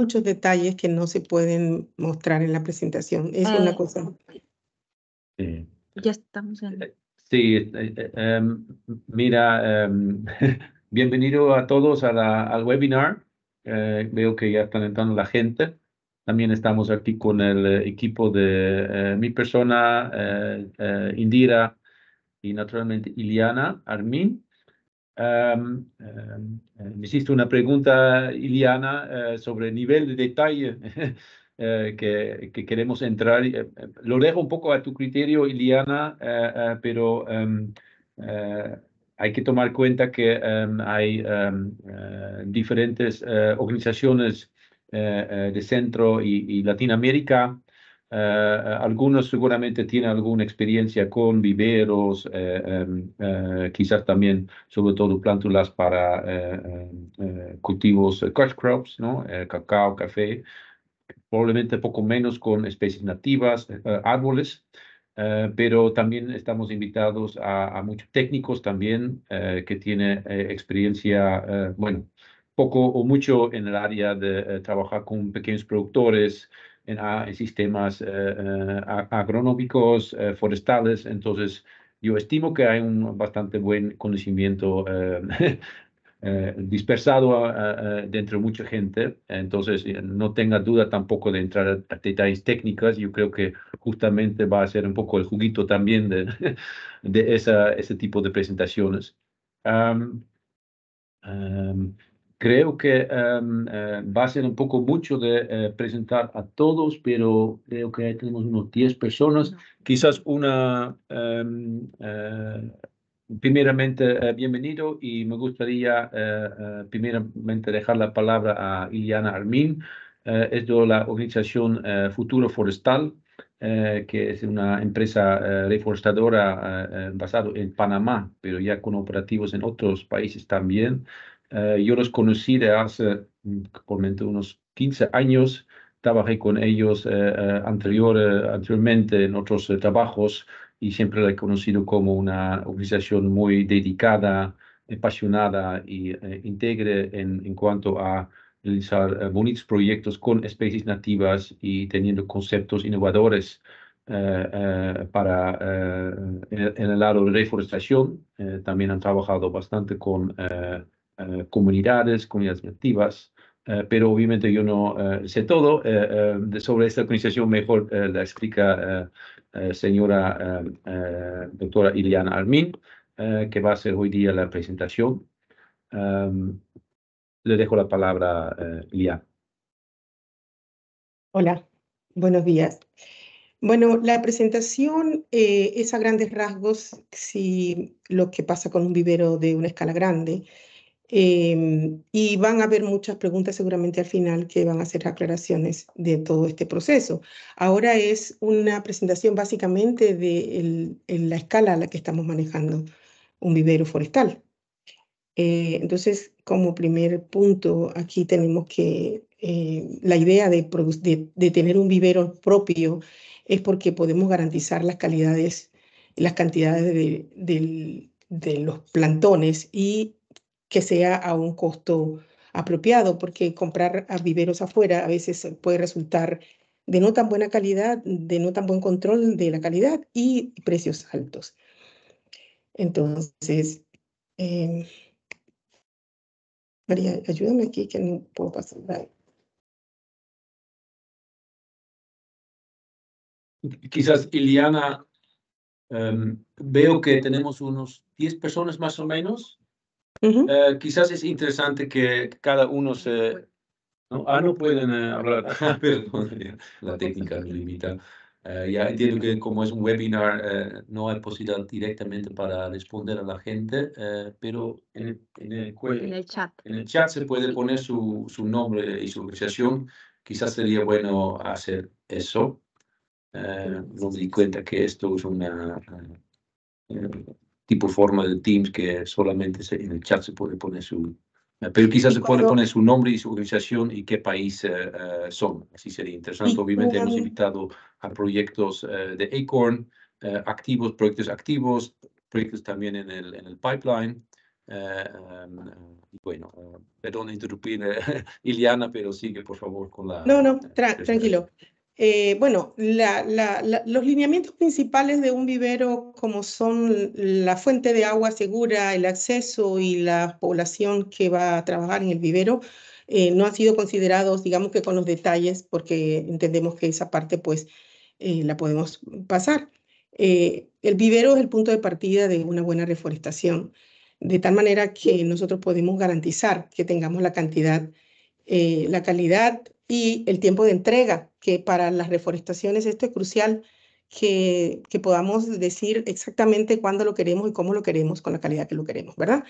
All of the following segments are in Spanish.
muchos detalles que no se pueden mostrar en la presentación. Es una ah, cosa. Sí. Ya estamos en. Eh, sí, eh, eh, em, mira, em, bienvenido a todos al webinar. veo que ya están entrando la gente. También estamos aquí con el equipo de mi persona, Indira y naturalmente Iliana Armin. Em, em, em, me hiciste una pregunta, Iliana, eh, sobre el nivel de detalle eh, que, queremos entrar. Eh, lo dejo un poco a tu criterio, Iliana, pero hay que tomar cuenta que hay diferentes organizaciones de Centro y Latinoamérica eh, eh, algunos seguramente tienen alguna experiencia con viveros, eh, em, quizás también, sobre todo, plántulas para em, cultivos cash crops, ¿no? cacao, café, probablemente poco menos con especies nativas, árboles, pero también estamos invitados a, a muchos técnicos también que tienen experiencia, bueno, poco o mucho en el área de trabajar con pequeños productores, Ah, en, sistemas eh, eh, agronómicos, eh, forestales. Entonces, yo estimo que hay un bastante buen conocimiento dispersado dentro de mucha gente. Entonces, no tenga duda tampoco de entrar a, detalles técnicas. Yo creo que justamente va a ser un poco el juguito también de, de ese tipo de presentaciones. Um, Creo que em, eh, va a ser un poco mucho de eh, presentar a todos, pero creo que tenemos unos 10 personas. Quizás una, em, eh, primeramente, bienvenido y me gustaría primeramente dejar la palabra a Iliana Armin. es de la organización Futuro Forestal, que es una empresa reforestadora basada en Panamá, pero ya con operativos en otros países también. Eh, yo los conocí de hace, probablemente mm, unos 15 años. Trabajé con ellos eh, eh, anterior, anteriormente en otros trabajos y siempre la he conocido como una organización muy dedicada, apasionada y integre en, cuanto a realizar bonitos proyectos con especies nativas y teniendo conceptos innovadores para en, el lado de reforestación. también han trabajado bastante con eh, comunidades, comunidades activas, eh, pero obviamente yo no eh, sé todo. sobre esta organización mejor la explica señora doctora Iliana Armin, que va a hacer hoy día la presentación. le dejo la palabra a Iliana. Hola, buenos días. Bueno, la presentación es a grandes rasgos si lo que pasa con un vivero de una escala grande. Em, y van a haber muchas preguntas seguramente al final que van a hacer aclaraciones de todo este proceso. Ahora es una presentación básicamente de la escala a la que estamos manejando un vivero forestal. Eh, entonces, como primer punto, aquí tenemos que eh, la idea de, de, tener un vivero propio es porque podemos garantizar las calidades, las cantidades de los plantones y que sea a un costo apropiado, porque comprar a viveros afuera a veces eh, puede resultar de no tan buena calidad, de no tan buen control de la calidad y precios altos. Entonces, em, María, ayúdame aquí que no puedo pasar. Quizás Iliana, em, veo que tenemos unos 10 personas más o menos eh, quizás es interesante que cada uno se... No, ah, no pueden eh, hablar. Ah, perdón, la técnica me limita. Eh, ya entiendo que como es un webinar no hay posibilidad directamente para responder a la gente, pero en el, en, el, chat. en el chat se puede poner su, su nombre y su organización. Quizás sería bueno hacer eso. no me di cuenta que esto es una tipo forma de Teams que solamente en el chat se puede poner su... Pero quizás se puede poner su nombre y su organización y qué país eh, eh, son. Así sería interesante. Obviamente hemos invitado a proyectos eh, de Acorn, activos, proyectos activos, proyectos también en el, en el pipeline. bueno, perdón interrumpir, Iliana, pero sigue por favor con la... No, no, tranquilo. Eh, bueno, los lineamientos principales de un vivero, como son la fuente de agua segura, el acceso y la población que va a trabajar en el vivero, eh, no han sido considerados, digamos que con los detalles, porque entendemos que esa parte pues eh, la podemos pasar. el vivero es el punto de partida de una buena reforestación, de tal manera que nosotros podemos garantizar que tengamos la cantidad, la calidad y el tiempo de entrega, que para las reforestaciones esto es este crucial, que, que podamos decir exactamente cuándo lo queremos y cómo lo queremos, con la calidad que lo queremos, ¿verdad?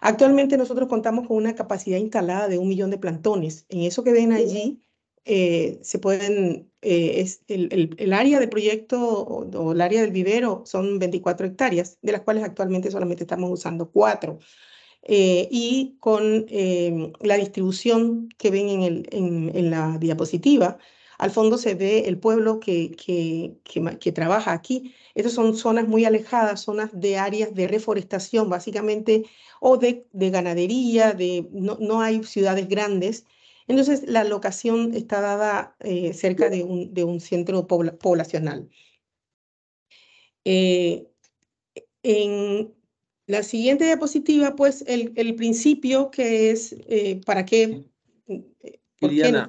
Actualmente nosotros contamos con una capacidad instalada de un millón de plantones. En eso que ven allí, eh, se pueden, eh, es el, área de proyecto o, o, el área del vivero son 24 hectáreas, de las cuales actualmente solamente estamos usando 4. Eh, y con eh, la distribución que ven en, el, en, la diapositiva. Al fondo se ve el pueblo que, que, trabaja aquí. Estas son zonas muy alejadas, zonas de áreas de reforestación básicamente o de, ganadería, de, no, hay ciudades grandes. Entonces la locación está dada eh, cerca de un, centro poblacional. En, la siguiente diapositiva, pues, el, el principio que es eh, para qué. Mm, eh,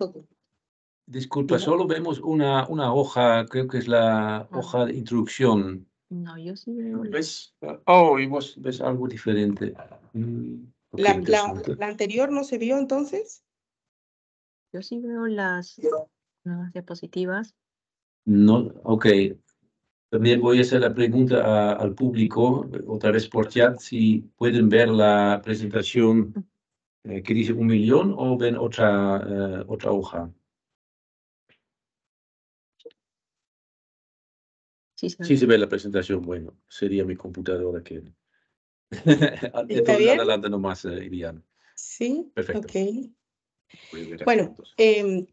disculpa, solo vemos una, una hoja, creo que es la ah. hoja de introducción. No, yo sí veo. ¿Ves? Oh, y vos ves algo diferente. Mm, la, anterior no se vio entonces? Yo sí veo las, nuevas diapositivas. No, ok. También voy a hacer la pregunta al público, otra vez por chat, si pueden ver la presentación eh, que dice un millón o ven otra, eh, otra hoja. Sí, se ve la presentación. Bueno, sería mi computadora que... ¿Está bien? Adelante nomás, eh, Iriana. Sí, perfecto. Bueno, em,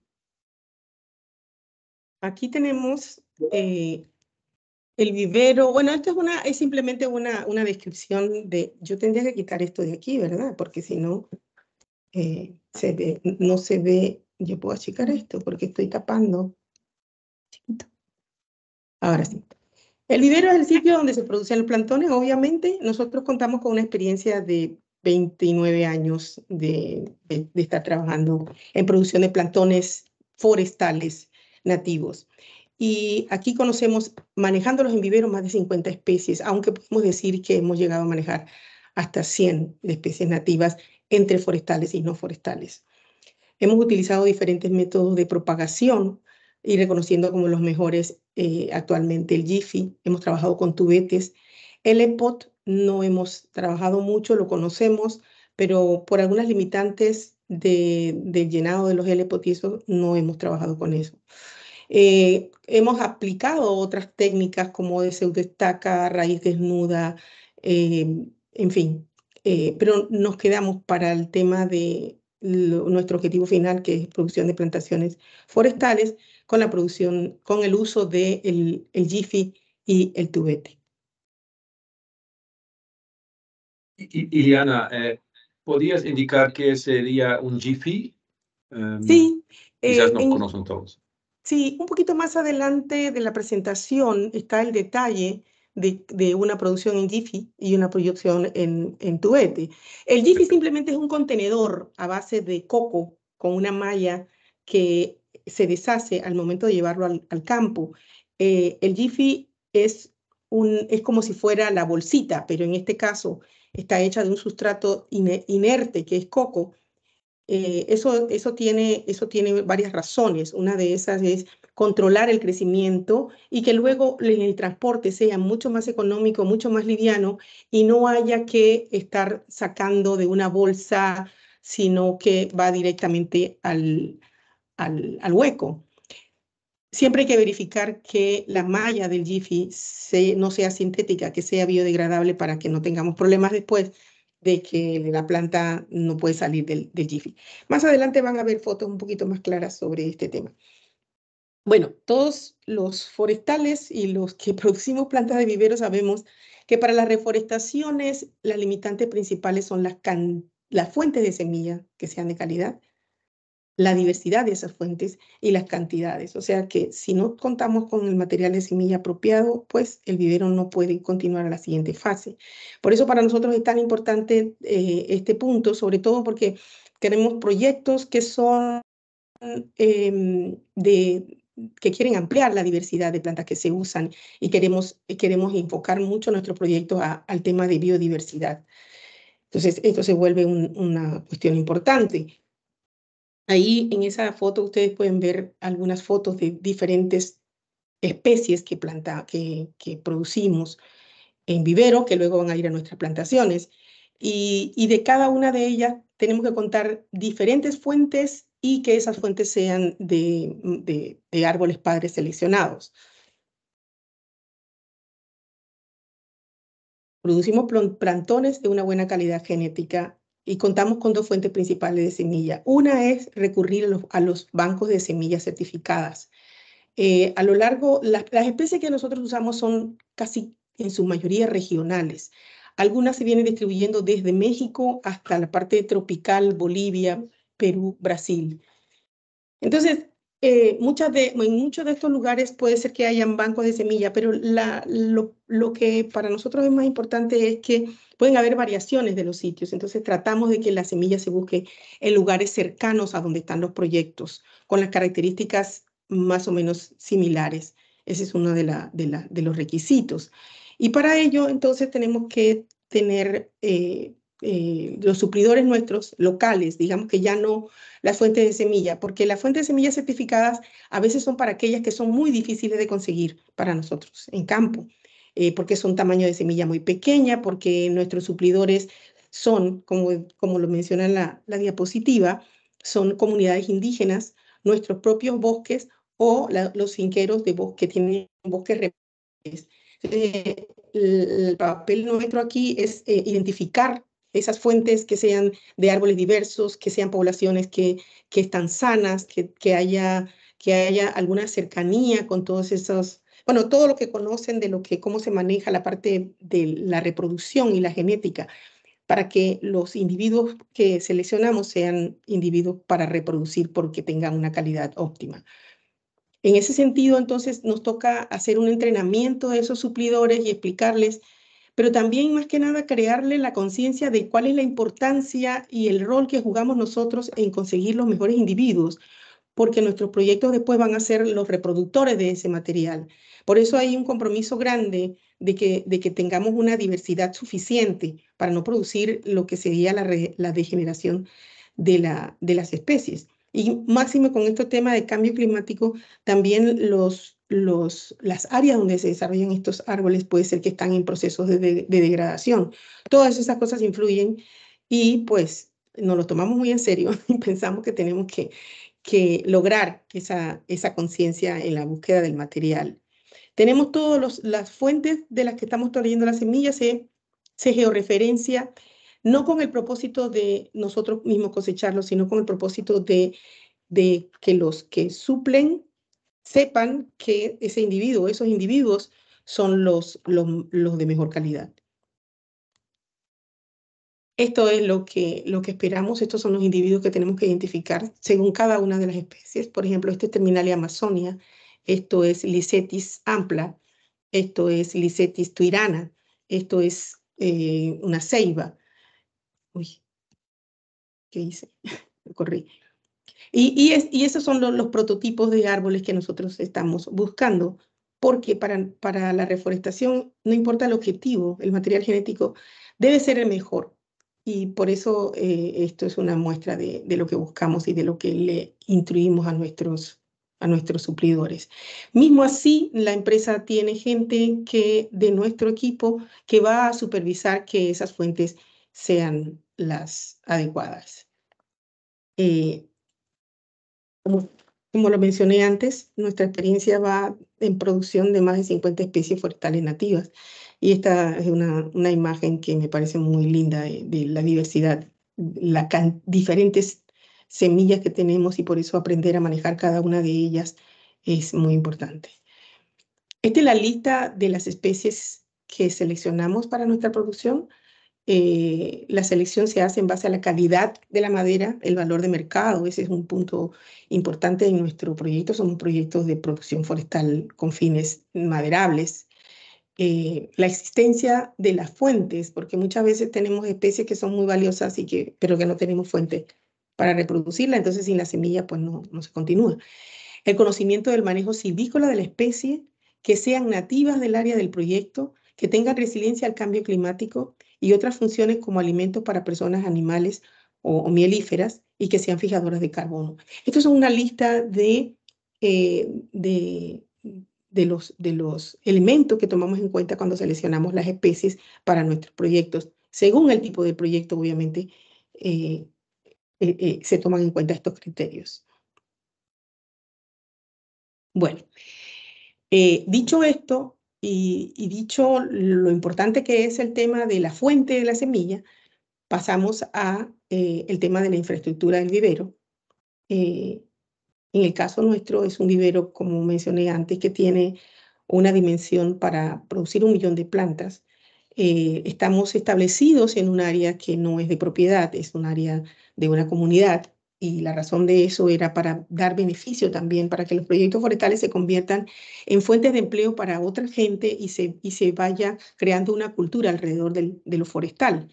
aquí tenemos el vivero. Bueno, esto es, una, es simplemente una, una descripción de, yo tendría que quitar esto de aquí, ¿verdad? Porque si no, eh, se no se ve, yo puedo achicar esto porque estoy tapando. Ahora sí. El vivero es el sitio donde se producen los plantones. Obviamente, nosotros contamos con una experiencia de 29 años de, de estar trabajando en producción de plantones forestales nativos. Y aquí conocemos, manejándolos en viveros, más de 50 especies, aunque podemos decir que hemos llegado a manejar hasta 100 especies nativas entre forestales y no forestales. Hemos utilizado diferentes métodos de propagación y reconociendo como los mejores eh, actualmente el GIFI, hemos trabajado con tubetes, el EPOT no hemos trabajado mucho, lo conocemos, pero por algunas limitantes del llenado de los l no hemos trabajado con eso. Eh, hemos aplicado otras técnicas como de pseudoestaca, raíz desnuda, eh, en fin, eh, pero nos quedamos para el tema de nuestro objetivo final, que es producción de plantaciones forestales, con la producción, con el uso del de y el tubete. Iliana, ¿podías ¿podrías indicar qué sería un GIFI? Em, sí. Quizás no conocen todos. Sí, un poquito más adelante de la presentación está el detalle de, una producción en Jiffy y una producción en, en Tuete. El Jiffy simplemente es un contenedor a base de coco con una malla que se deshace al momento de llevarlo al, campo. Eh, el Jiffy es, un, es como si fuera la bolsita, pero en este caso está hecha de un sustrato inerte que es coco eh, eso, eso, tiene, eso tiene varias razones. Una de esas es controlar el crecimiento y que luego el transporte sea mucho más económico, mucho más liviano y no haya que estar sacando de una bolsa, sino que va directamente al, hueco. Siempre hay que verificar que la malla del Jiffy no sea sintética, que sea biodegradable para que no tengamos problemas después de que la planta no puede salir del, Jiffy. Más adelante van a ver fotos un poquito más claras sobre este tema. Bueno, todos los forestales y los que producimos plantas de vivero sabemos que para las reforestaciones las limitantes principales son las, las fuentes de semilla que sean de calidad, la diversidad de esas fuentes y las cantidades. O sea que si no contamos con el material de semilla apropiado, pues el vivero no puede continuar a la siguiente fase. Por eso para nosotros es tan importante eh, este punto, sobre todo porque tenemos proyectos que son em, de que quieren ampliar la diversidad de plantas que se usan y queremos, queremos enfocar mucho nuestro proyecto al tema de biodiversidad. Entonces, esto se vuelve una cuestión importante. Ahí en esa foto ustedes pueden ver algunas fotos de diferentes especies que, planta, que, producimos en vivero, que luego van a ir a nuestras plantaciones. Y, de cada una de ellas tenemos que contar diferentes fuentes y que esas fuentes sean de, de árboles padres seleccionados. Producimos plantones de una buena calidad genética y contamos con dos fuentes principales de semilla. Una es recurrir a los, bancos de semillas certificadas. Eh, a lo largo, las especies que nosotros usamos son casi en su mayoría regionales. Algunas se vienen distribuyendo desde México hasta la parte tropical, Bolivia, Perú, Brasil. Entonces, eh, muchas en muchos de estos lugares puede ser que hayan bancos de semilla, pero lo, que para nosotros es más importante es que pueden haber variaciones de los sitios. Entonces tratamos de que la semilla se busque en lugares cercanos a donde están los proyectos, con las características más o menos similares. Ese es uno de, los requisitos. Y para ello, entonces, tenemos que tener eh, eh, los suplidores nuestros locales, digamos que ya no las fuentes de semilla, porque las fuentes de semillas certificadas a veces son para aquellas que son muy difíciles de conseguir para nosotros en campo, eh, porque son tamaño de semilla muy pequeña, porque nuestros suplidores son, como, como lo menciona la, la diapositiva, son comunidades indígenas, nuestros propios bosques o los finqueros de bosque, tienen bosques eh, el papel nuestro aquí es identificar esas fuentes que sean de árboles diversos, que sean poblaciones que, que están sanas, que, haya, que haya alguna cercanía con todos esos, bueno, todo lo que conocen de lo que, cómo se maneja la parte de la reproducción y la genética, para que los individuos que seleccionamos sean individuos para reproducir porque tengan una calidad óptima. En ese sentido, entonces, nos toca hacer un entrenamiento a esos suplidores y explicarles pero también más que nada crearle la conciencia de cuál es la importancia y el rol que jugamos nosotros en conseguir los mejores individuos, porque nuestros proyectos después van a ser los reproductores de ese material. Por eso hay un compromiso grande de que, tengamos una diversidad suficiente para no producir lo que sería la, degeneración de, de las especies. Y máximo con este tema de cambio climático, también los los, las áreas donde se desarrollan estos árboles puede ser que están en procesos de, degradación. Todas esas cosas influyen y pues nos lo tomamos muy en serio y pensamos que tenemos que, que lograr esa, esa conciencia en la búsqueda del material. Tenemos todas las fuentes de las que estamos trayendo las semillas, se, se georreferencia, no con el propósito de nosotros mismos cosecharlos, sino con el propósito de, de que los que suplen sepan que ese individuo, esos individuos son los, los, de mejor calidad. Esto es lo que, lo que esperamos, estos son los individuos que tenemos que identificar según cada una de las especies. Por ejemplo, este es Terminalia amazonia, esto es Licetis ampla, esto es Licetis tuirana, esto es eh, una ceiba. Uy, ¿qué hice? Corrí. Y, esos son los, prototipos de árboles que nosotros estamos buscando, porque para, para la reforestación, no importa el objetivo, el material genético debe ser el mejor. Y por eso eh, esto es una muestra de, lo que buscamos y de lo que le instruimos a nuestros, a nuestros suplidores. Mismo así, la empresa tiene gente que, de nuestro equipo que va a supervisar que esas fuentes sean las adecuadas. Eh, como, lo mencioné antes, nuestra experiencia va en producción de más de 50 especies forestales nativas. Y esta es una, imagen que me parece muy linda de, de la diversidad, las diferentes semillas que tenemos y por eso aprender a manejar cada una de ellas es muy importante. Esta es la lista de las especies que seleccionamos para nuestra producción. Eh, la selección se hace en base a la calidad de la madera, el valor de mercado. Ese es un punto importante en nuestro proyecto. son proyectos de producción forestal con fines maderables. Eh, la existencia de las fuentes, porque muchas veces tenemos especies que son muy valiosas, y que, pero que no tenemos fuente para reproducirla. Entonces, sin la semilla, pues no, no se continúa. El conocimiento del manejo silvícola de la especie, que sean nativas del área del proyecto, que tengan resiliencia al cambio climático y otras funciones como alimentos para personas, animales o, mielíferas y que sean fijadoras de carbono. Esto es una lista eh, de, de, los, de los elementos que tomamos en cuenta cuando seleccionamos las especies para nuestros proyectos. Según el tipo de proyecto, obviamente, eh, eh, se toman en cuenta estos criterios. Bueno, dicho esto, y, dicho lo importante que es el tema de la fuente de la semilla, pasamos a eh, el tema de la infraestructura del vivero. Eh, en el caso nuestro es un vivero, como mencioné antes, que tiene una dimensión para producir un millón de plantas. Eh, estamos establecidos en un área que no es de propiedad, es un área de una comunidad y la razón de eso era para dar beneficio también, para que los proyectos forestales se conviertan en fuentes de empleo para otra gente y se, y se vaya creando una cultura alrededor de lo forestal.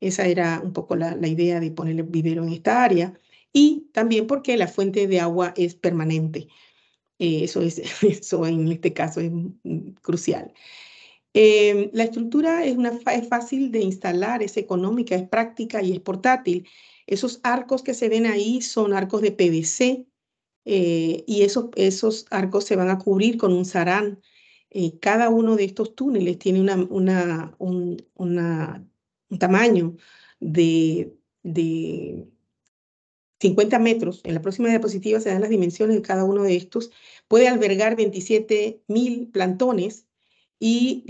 Esa era un poco la, idea de poner el vivero en esta área. Y también porque la fuente de agua es permanente. Eh, eso, es, eso en este caso es crucial. Eh, la estructura es, una, es fácil de instalar, es económica, es práctica y es portátil. Esos arcos que se ven ahí son arcos de PVC eh, y esos, esos arcos se van a cubrir con un sarán. Eh, cada uno de estos túneles tiene una, un, un, tamaño de, de 50 metros. En la próxima diapositiva se dan las dimensiones de cada uno de estos. Puede albergar 27.000 plantones y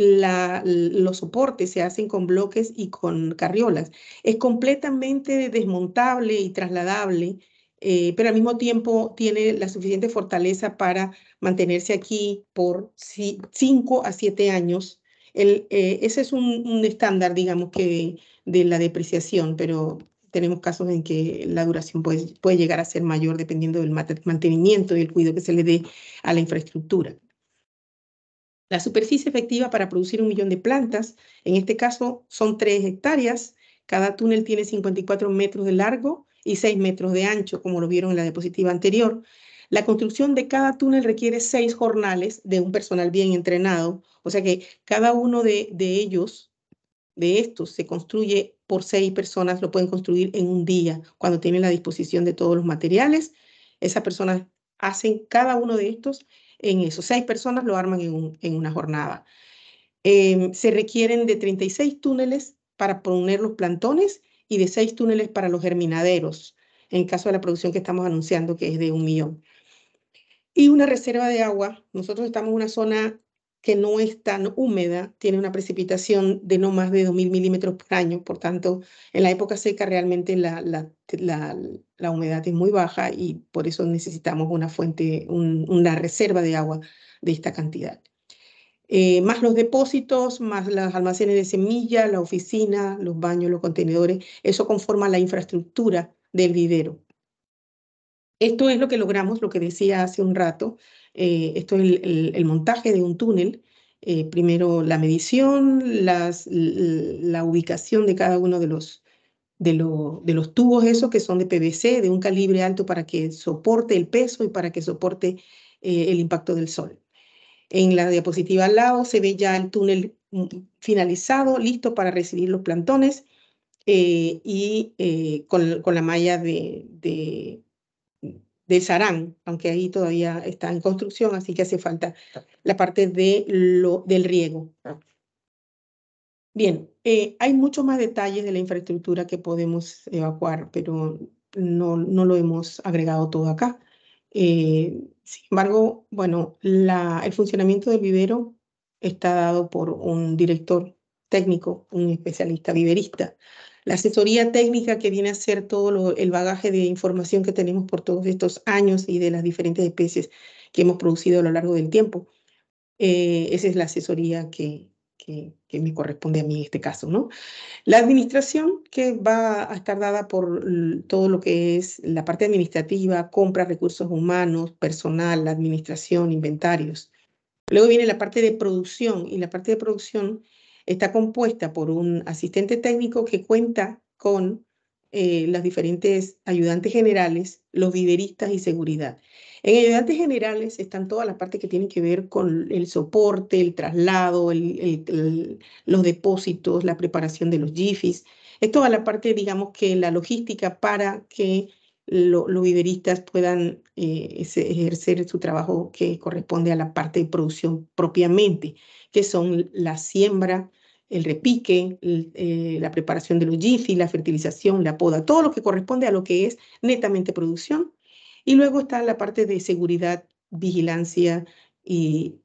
los soportes se hacen con bloques y con carriolas. Es completamente desmontable y trasladable, eh, pero al mismo tiempo tiene la suficiente fortaleza para mantenerse aquí por 5 a 7 años. Eh, ese es un, estándar, digamos, que de, la depreciación, pero tenemos casos en que la duración puede, puede llegar a ser mayor dependiendo del mantenimiento y el cuidado que se le dé a la infraestructura. La superficie efectiva para producir un millón de plantas, en este caso son 3 hectáreas, cada túnel tiene 54 metros de largo y 6 metros de ancho, como lo vieron en la diapositiva anterior. La construcción de cada túnel requiere 6 jornales de un personal bien entrenado, o sea que cada uno de, ellos, de estos, se construye por 6 personas, lo pueden construir en un día, cuando tienen la disposición de todos los materiales. Esas personas hacen cada uno de estos en eso. Seis personas lo arman en, una jornada. Em, se requieren de 36 túneles para poner los plantones y de seis túneles para los germinaderos, en caso de la producción que estamos anunciando, que es de un millón. Y una reserva de agua. Nosotros estamos en una zona que no es tan húmeda, tiene una precipitación de no más de 2.000 milímetros por año, por tanto, en la época seca realmente la, la, humedad es muy baja y por eso necesitamos una fuente, una reserva de agua de esta cantidad. Eh, más los depósitos, más los almacenes de semilla la oficina, los baños, los contenedores, eso conforma la infraestructura del vivero. Esto es lo que logramos, lo que decía hace un rato, eh, esto es el, montaje de un túnel, eh, primero la medición, las, la ubicación de cada uno de los, de, los tubos esos que son de PVC, de un calibre alto para que soporte el peso y para que soporte eh, el impacto del sol. En la diapositiva al lado se ve ya el túnel mm, finalizado, listo para recibir los plantones y con, la malla de, del Sarán, aunque ahí todavía está en construcción, así que hace falta ah. la parte de lo, del riego. Ah. Bien, eh, hay muchos más detalles de la infraestructura que podemos evacuar, pero no, no lo hemos agregado todo acá. Eh, sin embargo, bueno, el funcionamiento del vivero está dado por un director técnico, un especialista viverista. La asesoría técnica que viene a ser todo el bagaje de información que tenemos por todos estos años y de las diferentes especies que hemos producido a lo largo del tiempo. Eh, esa es la asesoría que, me corresponde a mí en este caso. ¿no? La administración que va a estar dada por todo lo que es la parte administrativa, compra, recursos humanos, personal, administración, inventarios. Luego viene la parte de producción y la parte de producción Está compuesta por un asistente técnico que cuenta con eh, las diferentes ayudantes generales, los viveristas y seguridad. En ayudantes generales están todas las partes que tienen que ver con el soporte, el traslado, los depósitos, la preparación de los GIFIs. Es toda la parte, digamos, que la logística para que los viveristas puedan eh, ejercer su trabajo que corresponde a la parte de producción propiamente, que son la siembra, el repique, eh, la preparación de los y la fertilización, la poda, todo lo que corresponde a lo que es netamente producción. Y luego está la parte de seguridad, vigilancia y,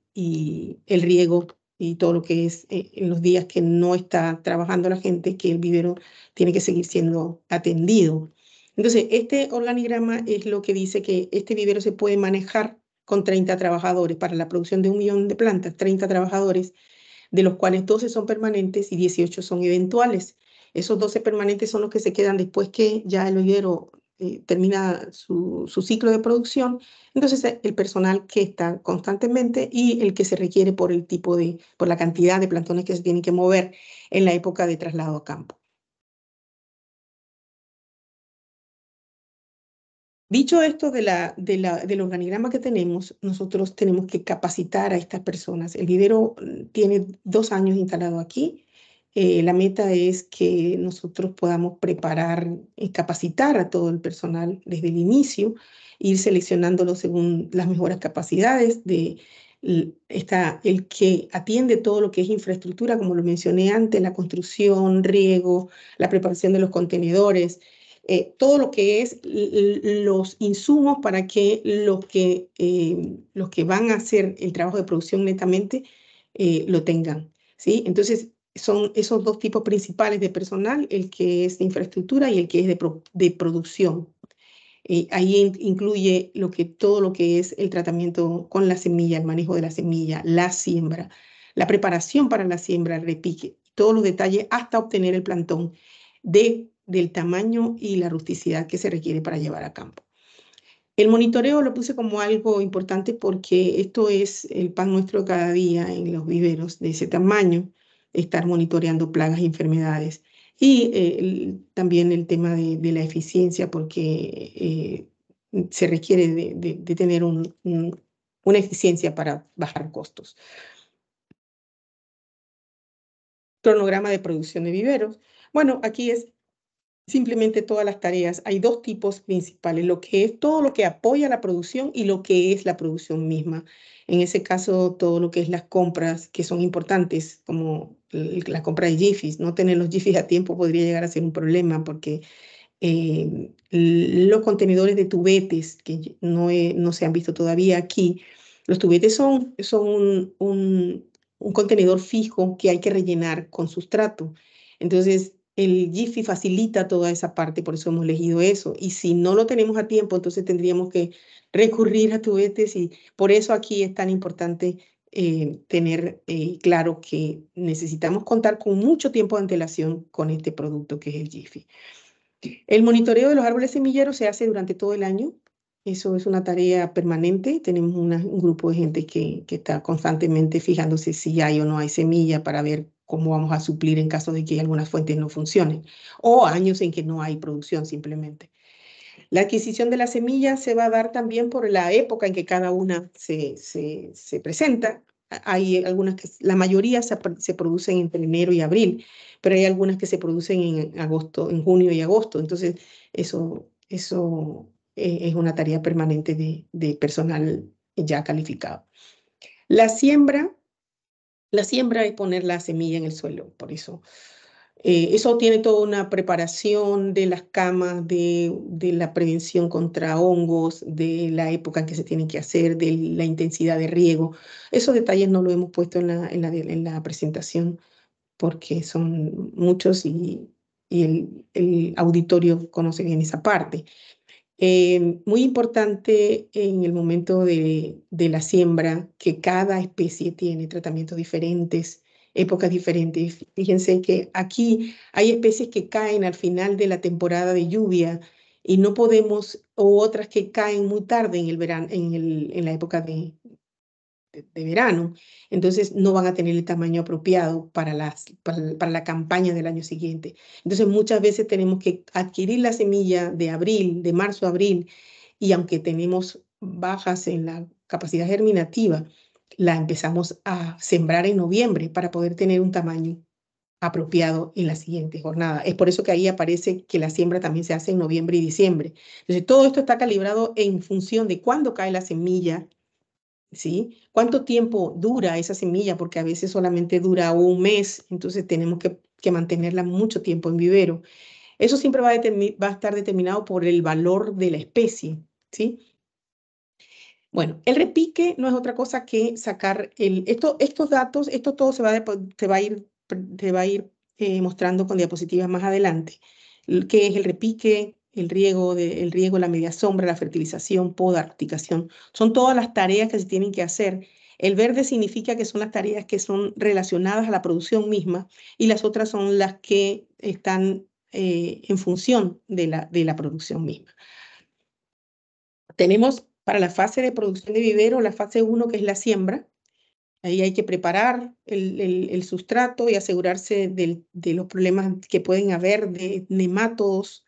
el riego y todo lo que es eh, en los días que no está trabajando la gente, que el vivero tiene que seguir siendo atendido. Entonces, este organigrama es lo que dice que este vivero se puede manejar con 30 trabajadores para la producción de un millón de plantas, 30 trabajadores de los cuales 12 son permanentes y 18 son eventuales. Esos 12 permanentes son los que se quedan después que ya el vivero eh, termina su, su, ciclo de producción. Entonces, eh, el personal que está constantemente y el que se requiere por el tipo de, por la cantidad de plantones que se tienen que mover en la época de traslado a campo. Dicho esto del organigrama que tenemos, nosotros tenemos que capacitar a estas personas. El Vivero mm, tiene dos años instalado aquí. Eh, la meta es que nosotros podamos preparar y capacitar a todo el personal desde el inicio, ir seleccionándolo según las mejores capacidades de, está el que atiende todo lo que es infraestructura, como lo mencioné antes, la construcción, riego, la preparación de los contenedores, eh, todo lo que es los insumos para que los que, eh, los que van a hacer el trabajo de producción netamente eh, lo tengan. ¿sí? Entonces, son esos dos tipos principales de personal, el que es de infraestructura y el que es de, producción. ahí incluye lo que, todo lo que es el tratamiento con la semilla, el manejo de la semilla, la siembra, la preparación para la siembra, el repique, todos los detalles hasta obtener el plantón de del tamaño y la rusticidad que se requiere para llevar a campo. El monitoreo lo puse como algo importante porque esto es el pan nuestro cada día en los viveros de ese tamaño, estar monitoreando plagas y enfermedades. Y eh, también el tema de, la eficiencia porque eh, se requiere de, tener una eficiencia para bajar costos. Cronograma de producción de viveros. Bueno, aquí es simplemente todas las tareas. Hay dos tipos principales, lo que es todo lo que apoya la producción y lo que es la producción misma. En ese caso, todo lo que es las compras, que son importantes, como la compra de GIFIS. No tener los GIFIS a tiempo podría llegar a ser un problema porque eh, los contenedores de tubetes, que no, no, se han visto todavía aquí, los tubetes son, son un contenedor fijo que hay que rellenar con sustrato. Entonces, el GIFI facilita toda esa parte, por eso hemos elegido eso. Y si no lo tenemos a tiempo, entonces tendríamos que recurrir a tubetes y por eso aquí es tan importante eh, tener eh, claro que necesitamos contar con mucho tiempo de antelación con este producto que es el GIFI. El monitoreo de los árboles semilleros se hace durante todo el año. Eso es una tarea permanente. Tenemos un grupo de gente que, que está constantemente fijándose si hay o no hay semilla para ver cómo vamos a suplir en caso de que algunas fuentes no funcionen, o años en que no hay producción simplemente. La adquisición de las semillas se va a dar también por la época en que cada una se, se, presenta. Hay algunas que, la mayoría se, se, producen entre enero y abril, pero hay algunas que se producen en agosto, en junio y agosto. Entonces, eso, eso eh, es una tarea permanente de, de personal ya calificado. La siembra la siembra es poner la semilla en el suelo, por eso. Eh, eso tiene toda una preparación de las camas, de, la prevención contra hongos, de la época en que se tiene que hacer, de la intensidad de riego. Esos detalles no lo hemos puesto en la, presentación porque son muchos y, el, auditorio conoce bien esa parte. Eh, muy importante en el momento de, la siembra que cada especie tiene tratamientos diferentes, épocas diferentes. Fíjense que aquí hay especies que caen al final de la temporada de lluvia y no podemos, o otras que caen muy tarde en el verano, en la época de, de, verano, entonces no van a tener el tamaño apropiado para, las, para, la campaña del año siguiente. Entonces muchas veces tenemos que adquirir la semilla de abril, de marzo a abril, y aunque tenemos bajas en la capacidad germinativa, la empezamos a sembrar en noviembre para poder tener un tamaño apropiado en la siguiente jornada. Es por eso que ahí aparece que la siembra también se hace en noviembre y diciembre. Entonces, todo esto está calibrado en función de cuándo cae la semilla ¿Cuánto tiempo dura esa semilla? Porque a veces solamente dura un mes, entonces tenemos que, mantenerla mucho tiempo en vivero. Eso siempre va a, estar determinado por el valor de la especie, ¿sí? Bueno, el repique no es otra cosa que sacar el, estos datos, esto todo se va, a, va a ir, va a ir eh, mostrando con diapositivas más adelante, qué es el repique, el riego, riego, la media sombra, la fertilización, poda, articación. Son todas las tareas que se tienen que hacer. El verde significa que son las tareas que son relacionadas a la producción misma y las otras son las que están eh, en función de la, de la producción misma. Tenemos para la fase de producción de vivero la fase 1 que es la siembra, Ahí hay que preparar el, sustrato y asegurarse de los problemas que pueden haber de nematodos,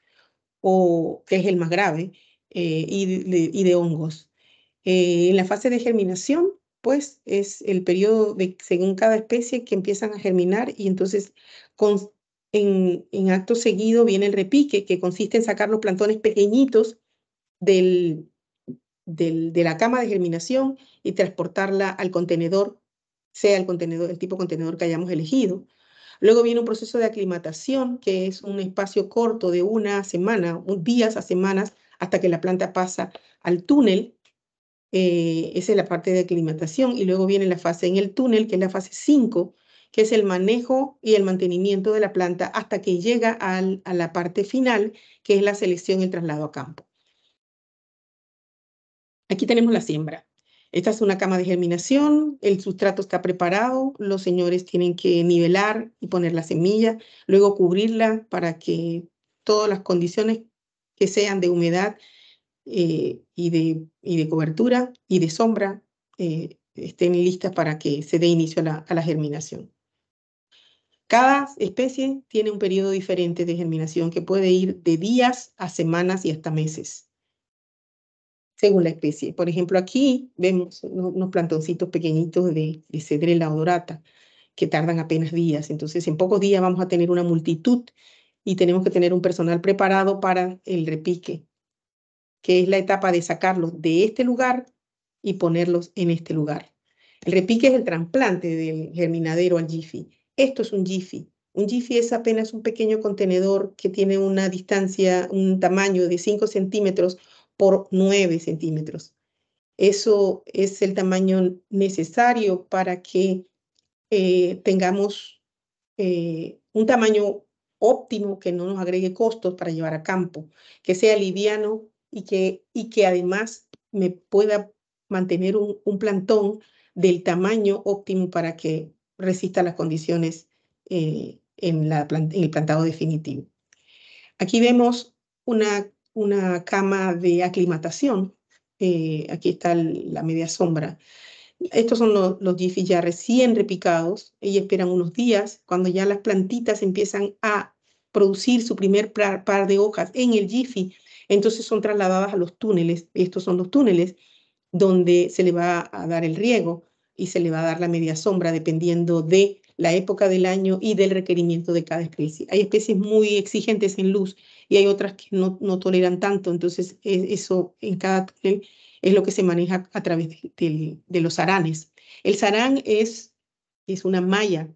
o que es el más grave, eh, y, de, hongos. Eh, en la fase de germinación, pues es el periodo de, según cada especie que empiezan a germinar y entonces en, acto seguido viene el repique, que consiste en sacar los plantones pequeñitos del, de la cama de germinación y transportarla al contenedor, sea el contenedor, el tipo de contenedor que hayamos elegido. Luego viene un proceso de aclimatación, que es un espacio corto de una semana, un días a semanas, hasta que la planta pasa al túnel. Eh, esa es la parte de aclimatación. Y luego viene la fase en el túnel, que es la fase 5, que es el manejo y el mantenimiento de la planta hasta que llega a la parte final, que es la selección y el traslado a campo. Aquí tenemos la siembra. Esta es una cama de germinación, el sustrato está preparado, los señores tienen que nivelar y poner la semilla, luego cubrirla para que todas las condiciones que sean de humedad eh, y, de, cobertura y de sombra eh, estén listas para que se dé inicio a la germinación. Cada especie tiene un periodo diferente de germinación que puede ir de días a semanas y hasta meses según la especie. Por ejemplo, aquí vemos unos plantoncitos pequeñitos de, cedrela odorata que tardan apenas días. Entonces, en pocos días vamos a tener una multitud y tenemos que tener un personal preparado para el repique, que es la etapa de sacarlos de este lugar y ponerlos en este lugar. El repique es el trasplante del germinadero al jiffy. Esto es un jiffy. Un jiffy es apenas un pequeño contenedor que tiene una distancia, un tamaño de 5 centímetros por 9 centímetros. Eso es el tamaño necesario para que eh, tengamos eh, un tamaño óptimo que no nos agregue costos para llevar a campo, que sea liviano y que, y que además me pueda mantener un, plantón del tamaño óptimo para que resista las condiciones eh, en, la, en el plantado definitivo. Aquí vemos una una cama de aclimatación. Eh, aquí está la media sombra. Estos son los, los ya recién repicados. y esperan unos días cuando ya las plantitas empiezan a producir su primer par, de hojas en el Jiffy. Entonces son trasladadas a los túneles. Estos son los túneles donde se le va a dar el riego y se le va a dar la media sombra dependiendo de la época del año y del requerimiento de cada especie. Hay especies muy exigentes en luz y hay otras que no, toleran tanto, entonces e, eso en cada es lo que se maneja a través de, los aranes. El sarán es, es una malla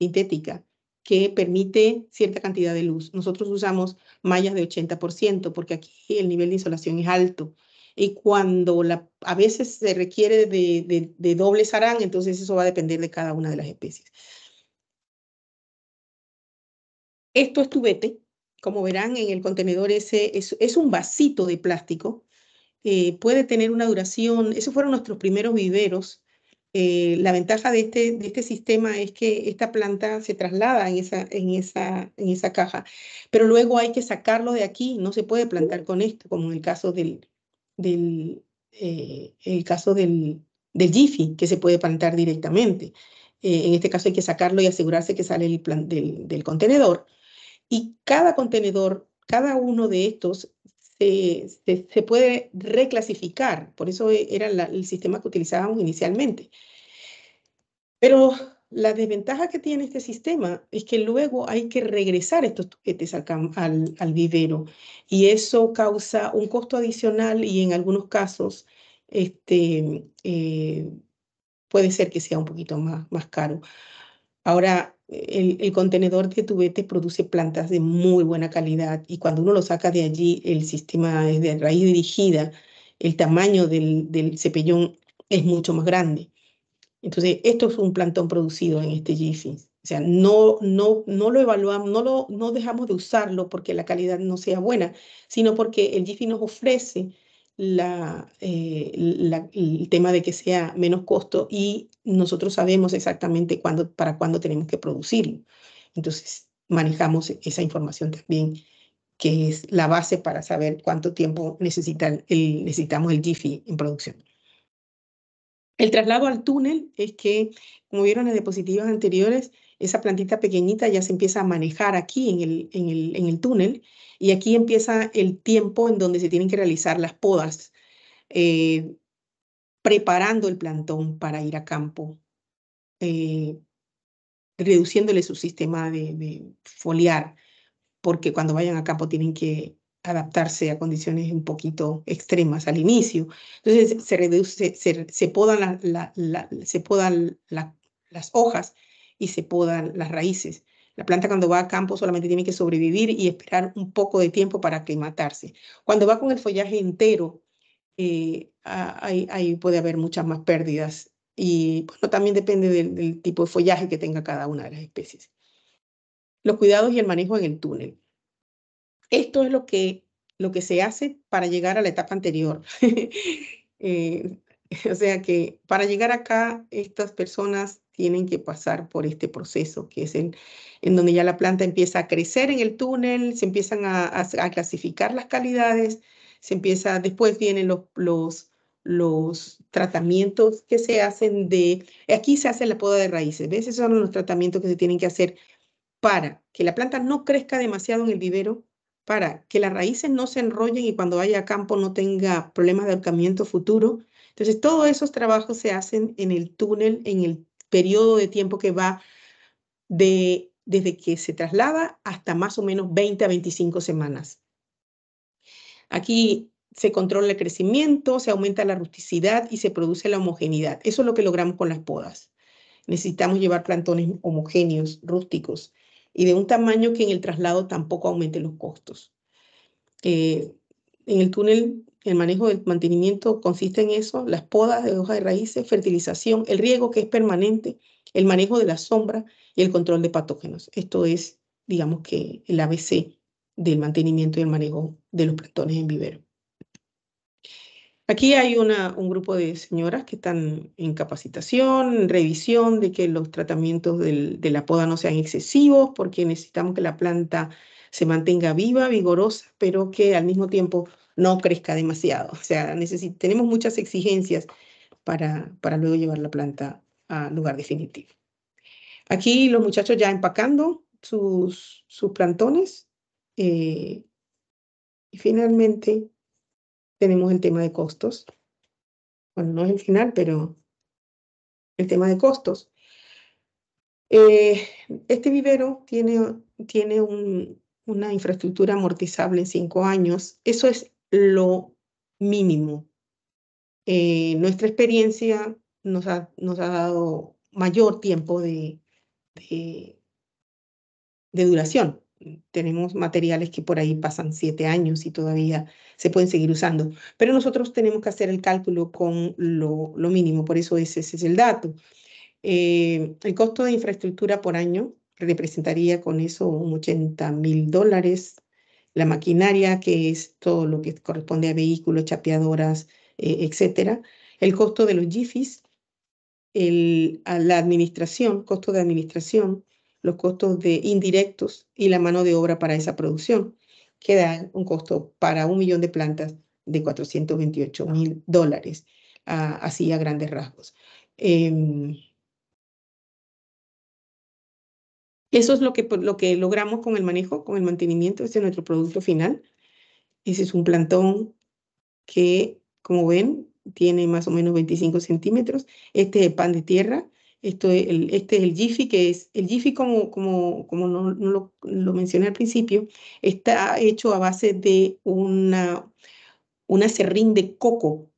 sintética que permite cierta cantidad de luz. Nosotros usamos mallas de 80% porque aquí el nivel de insolación es alto y cuando la, a veces se requiere de, de, doble sarán, entonces eso va a depender de cada una de las especies. Esto es tubete, como verán en el contenedor ese, es, un vasito de plástico, eh, puede tener una duración, esos fueron nuestros primeros viveros, eh, la ventaja de este, de este, sistema es que esta planta se traslada en esa, en, esa, en esa caja, pero luego hay que sacarlo de aquí, no se puede plantar con esto, como en el caso del, del eh, el caso del, del Jiffy, que se puede plantar directamente. Eh, en este caso hay que sacarlo y asegurarse que sale el plan del, contenedor. Y cada contenedor, cada uno de estos se, puede reclasificar. Por eso era el sistema que utilizábamos inicialmente. Pero la desventaja que tiene este sistema es que luego hay que regresar estos tuquetes al, vivero y eso causa un costo adicional y en algunos casos este, eh, puede ser que sea un poquito más, caro. Ahora, el, contenedor de tubetes produce plantas de muy buena calidad y cuando uno lo saca de allí, el sistema es de raíz dirigida, el tamaño del, del cepellón es mucho más grande. Entonces, esto es un plantón producido en este GIFI. O sea, no, no, no lo evaluamos, no, lo, no dejamos de usarlo porque la calidad no sea buena, sino porque el GIFI nos ofrece eh, la, el tema de que sea menos costo y nosotros sabemos exactamente cuándo, para cuándo tenemos que producirlo. Entonces, manejamos esa información también, que es la base para saber cuánto tiempo necesitan necesitamos el GIFI en producción. El traslado al túnel es que, como vieron en las diapositivas anteriores, esa plantita pequeñita ya se empieza a manejar aquí en el, en el, en el túnel y aquí empieza el tiempo en donde se tienen que realizar las podas, eh, preparando el plantón para ir a campo, eh, reduciéndole su sistema de foliar, porque cuando vayan a campo tienen que adaptarse a condiciones un poquito extremas al inicio. Entonces se reduce, se, podan, se podan las hojas y se podan las raíces. La planta cuando va a campo solamente tiene que sobrevivir y esperar un poco de tiempo para aclimatarse. Cuando va con el follaje entero, eh, ahí, puede haber muchas más pérdidas y bueno, también depende del tipo de follaje que tenga cada una de las especies. Los cuidados y el manejo en el túnel. Esto es lo que, lo que se hace para llegar a la etapa anterior. Eh, o sea que para llegar acá, estas personas tienen que pasar por este proceso, que es en, en donde ya la planta empieza a crecer en el túnel, se empiezan a, a, clasificar las calidades, se empieza, después vienen los, los, los, tratamientos que se hacen de, aquí se hace la poda de raíces, ¿ves? Esos son los tratamientos que se tienen que hacer para que la planta no crezca demasiado en el vivero, para que las raíces no se enrollen y cuando vaya a campo no tenga problemas de ahorcamiento futuro. Entonces, todos esos trabajos se hacen en el túnel, en el periodo de tiempo que va desde que se traslada hasta más o menos 20 a 25 semanas. Aquí se controla el crecimiento, se aumenta la rusticidad y se produce la homogeneidad. Eso es lo que logramos con las podas. Necesitamos llevar plantones homogéneos, rústicos y de un tamaño que en el traslado tampoco aumente los costos. Eh, en el túnel, el manejo del mantenimiento consiste en eso, las podas de hojas de raíces, fertilización, el riego que es permanente, el manejo de la sombra y el control de patógenos. Esto es, digamos que, el ABC del mantenimiento y el manejo de los plantones en vivero. Aquí hay un grupo de señoras que están en capacitación, en revisión de que los tratamientos de la poda no sean excesivos, porque necesitamos que la planta se mantenga viva, vigorosa, pero que al mismo tiempo no crezca demasiado. O sea, tenemos muchas exigencias para, luego llevar la planta a lugar definitivo. Aquí los muchachos ya empacando sus, plantones. Eh, y finalmente tenemos el tema de costos. Bueno, no es el final, pero el tema de costos. Eh, este vivero tiene, tiene una infraestructura amortizable en cinco años. Eso es lo mínimo. Eh, nuestra experiencia nos ha, dado mayor tiempo de duración tenemos materiales que por ahí pasan siete años y todavía se pueden seguir usando. Pero nosotros tenemos que hacer el cálculo con lo, lo mínimo, por eso ese, es el dato. Eh, el costo de infraestructura por año representaría con eso un 80 mil dólares. La maquinaria, que es todo lo que corresponde a vehículos, chapeadoras, eh, etcétera. El costo de los GIFIs, el, a la administración, costo de administración, los costos de indirectos y la mano de obra para esa producción, que dan un costo para un millón de plantas de 428 mil dólares, así a grandes rasgos. Em, eso es lo que, lo que logramos con el manejo, con el mantenimiento, este es nuestro producto final. Ese es un plantón que, como ven, tiene más o menos 25 centímetros. Este es pan de tierra, esto, el, este es el GIFI, que es el GIFI como, como, como no, lo, mencioné al principio, está hecho a base de una, una serrín de coco,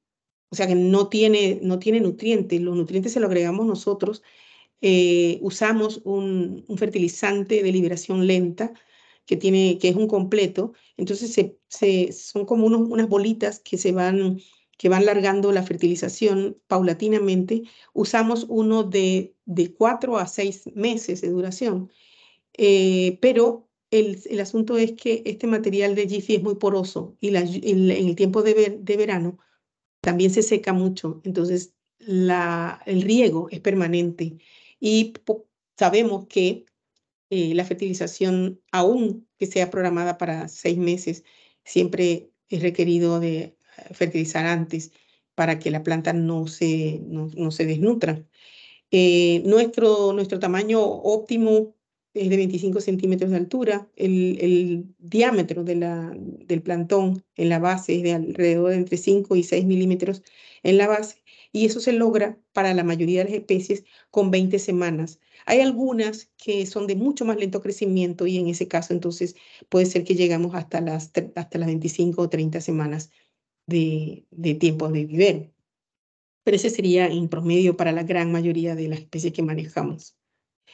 o sea que no tiene, no tiene nutrientes, los nutrientes se los agregamos nosotros, eh, usamos un, fertilizante de liberación lenta que, tiene, que es un completo, entonces se, se, son como unas bolitas que se van que van largando la fertilización paulatinamente, usamos uno de, de cuatro a seis meses de duración. Eh, pero el, el, asunto es que este material de Jiffy es muy poroso y en, el tiempo de, de, verano también se seca mucho. Entonces, la, el riego es permanente y sabemos que eh, la fertilización, aún que sea programada para seis meses, siempre es requerido de eh, fertilizar antes para que la planta no se, no, no se desnutra. Eh, nuestro, nuestro tamaño óptimo es de 25 centímetros de altura. El, el diámetro de la, del plantón en la base es de alrededor de entre 5 y 6 milímetros en la base. Y eso se logra para la mayoría de las especies con 20 semanas. Hay algunas que son de mucho más lento crecimiento y en ese caso entonces puede ser que llegamos hasta las, hasta las 25 o 30 semanas de, tiempo tiempos de vivero. Pero ese sería en promedio para la gran mayoría de las especies que manejamos.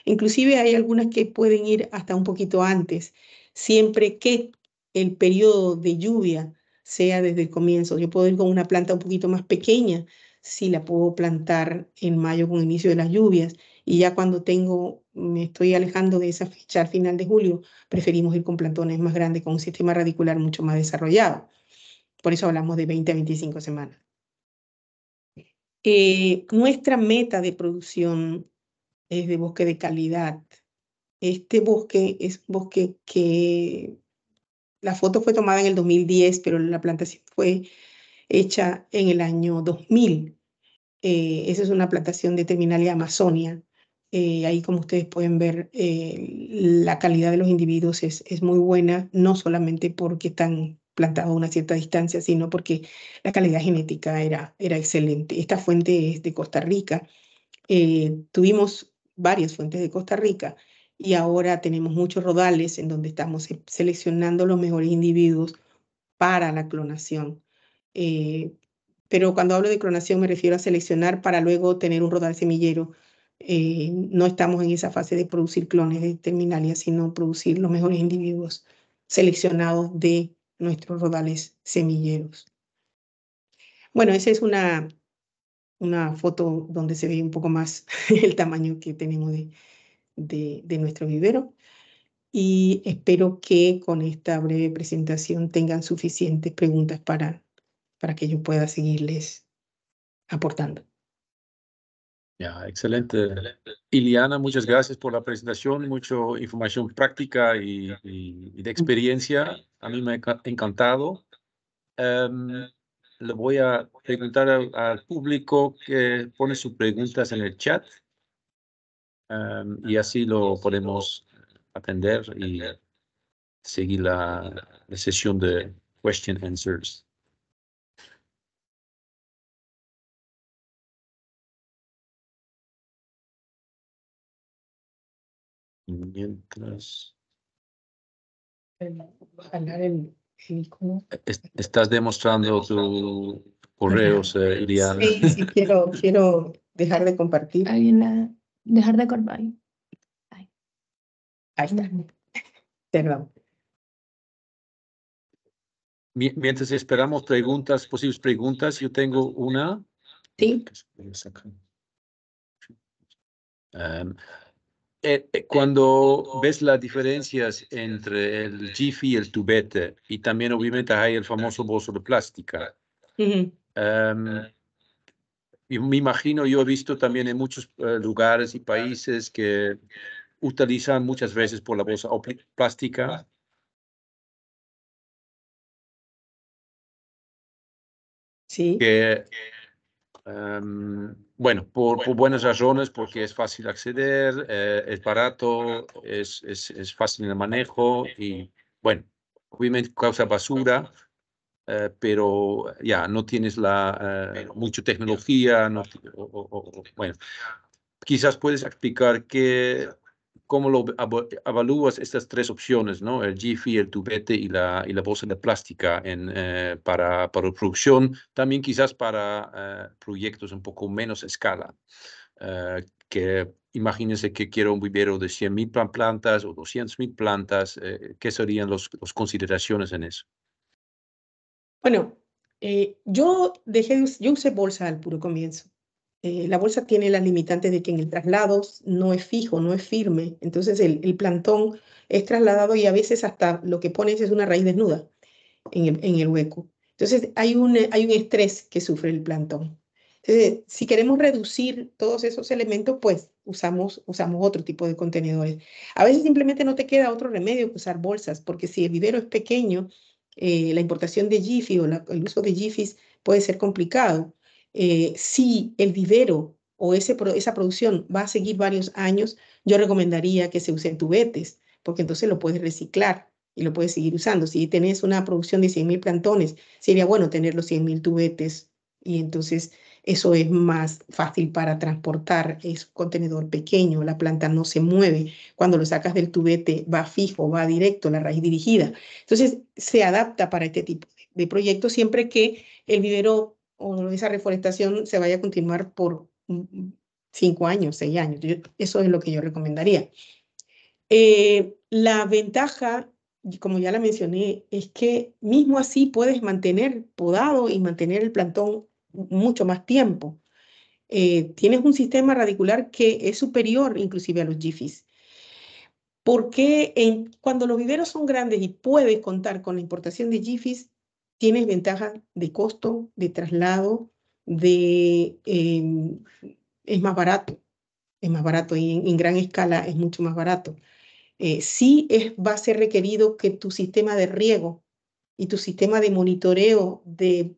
Inclusive hay algunas que pueden ir hasta un poquito antes, siempre que el periodo de lluvia sea desde el comienzo. Yo puedo ir con una planta un poquito más pequeña, si la puedo plantar en mayo con inicio de las lluvias, y ya cuando tengo, me estoy alejando de esa fecha al final de julio, preferimos ir con plantones más grandes, con un sistema radicular mucho más desarrollado. Por eso hablamos de 20 a 25 semanas. Eh, nuestra meta de producción es de bosque de calidad. Este bosque es bosque que la foto fue tomada en el 2010, pero la plantación fue hecha en el año 2000. Eh, esa es una plantación de Terminalia Amazonia. Eh, ahí, como ustedes pueden ver, la calidad de los individuos es, es, muy buena, no solamente porque están plantado a una cierta distancia, sino porque la calidad genética era, era excelente. Esta fuente es de Costa Rica. Eh, tuvimos varias fuentes de Costa Rica y ahora tenemos muchos rodales en donde estamos seleccionando los mejores individuos para la clonación. Eh, pero cuando hablo de clonación me refiero a seleccionar para luego tener un rodal semillero. Eh, no estamos en esa fase de producir clones de terminalia, sino producir los mejores individuos seleccionados de nuestros rodales semilleros. Bueno, esa es una, una foto donde se ve un poco más el tamaño que tenemos de, de, nuestro vivero y espero que con esta breve presentación tengan suficientes preguntas para, para que yo pueda seguirles aportando excelente. Iliana, muchas gracias por la presentación, mucha información práctica y, de experiencia. A mí me ha encantado. Em, le voy a preguntar al, público que pone sus preguntas en el chat em, y así lo podemos atender y seguir la sesión de question answers. Mientras. E, estás demostrando tu correos, eliana eh, Sí, quiero, quiero dejar de compartir. Hay una, dejar de compartir. Ahí está. Perdón. Mientras esperamos preguntas, posibles preguntas, yo tengo una. Sí. Um, eh, eh, cuando ves las diferencias entre el jiffy y el tubete, y también obviamente hay el famoso bolso de plástica, em, me imagino, yo he visto también en muchos eh, lugares y países que utilizan muchas veces por la bolsa plástica. Sí. Que Em, bueno, por, buenas razones, porque es fácil acceder, eh, es barato, es, es, es, fácil el manejo y, bueno, obviamente causa basura, eh, pero ya no tienes la eh, mucha tecnología. bueno, quizás puedes explicar qué cómo lo evalúas estas tres opciones, ¿no? El GIFI, el tubete y la, bolsa de plástica eh, para, para, producción, también quizás para eh, proyectos un poco menos escala. Eh, que imagínense que quiero un vivero de 100.000 plantas o 200.000 plantas, ¿qué serían las consideraciones en eso? Bueno, yo dejé, yo usé bolsa al puro comienzo. Eh, la bolsa tiene las limitantes de que en el traslado no es fijo, no es firme. Entonces el, plantón es trasladado y a veces hasta lo que pones es una raíz desnuda en el, hueco. Entonces hay un, estrés que sufre el plantón. si queremos reducir todos esos elementos, pues usamos, otro tipo de contenedores. A veces simplemente no te queda otro remedio que usar bolsas, porque si el vivero es pequeño, eh, la importación de Jiffy o el uso de Jiffys puede ser complicado. Eh, si el vivero o esa producción va a seguir varios años, yo recomendaría que se usen tubetes, porque entonces lo puedes reciclar y lo puedes seguir usando. Si tenés una producción de 100.000 plantones, sería bueno tener los 100.000 tubetes y entonces eso es más fácil para transportar. Es un contenedor pequeño, la planta no se mueve. Cuando lo sacas del tubete va fijo, va directo, la raíz dirigida. Entonces se adapta para este tipo de proyectos siempre que el vivero o esa reforestación se vaya a continuar por mm, mm, cinco años, seis años. eso es lo que yo recomendaría. Eh, la ventaja, como ya la mencioné, es que mismo así puedes mantener podado y mantener el plantón mucho más tiempo. Eh, tienes un sistema radicular que es superior inclusive a los GIFIs. Porque cuando los viveros son grandes y puedes contar con la importación de GIFIs, tienes ventajas de costo, de traslado, de, em, es más barato, es más barato y en, gran escala es mucho más barato. Eh, sí es, va a ser requerido que tu sistema de riego y tu sistema de monitoreo de,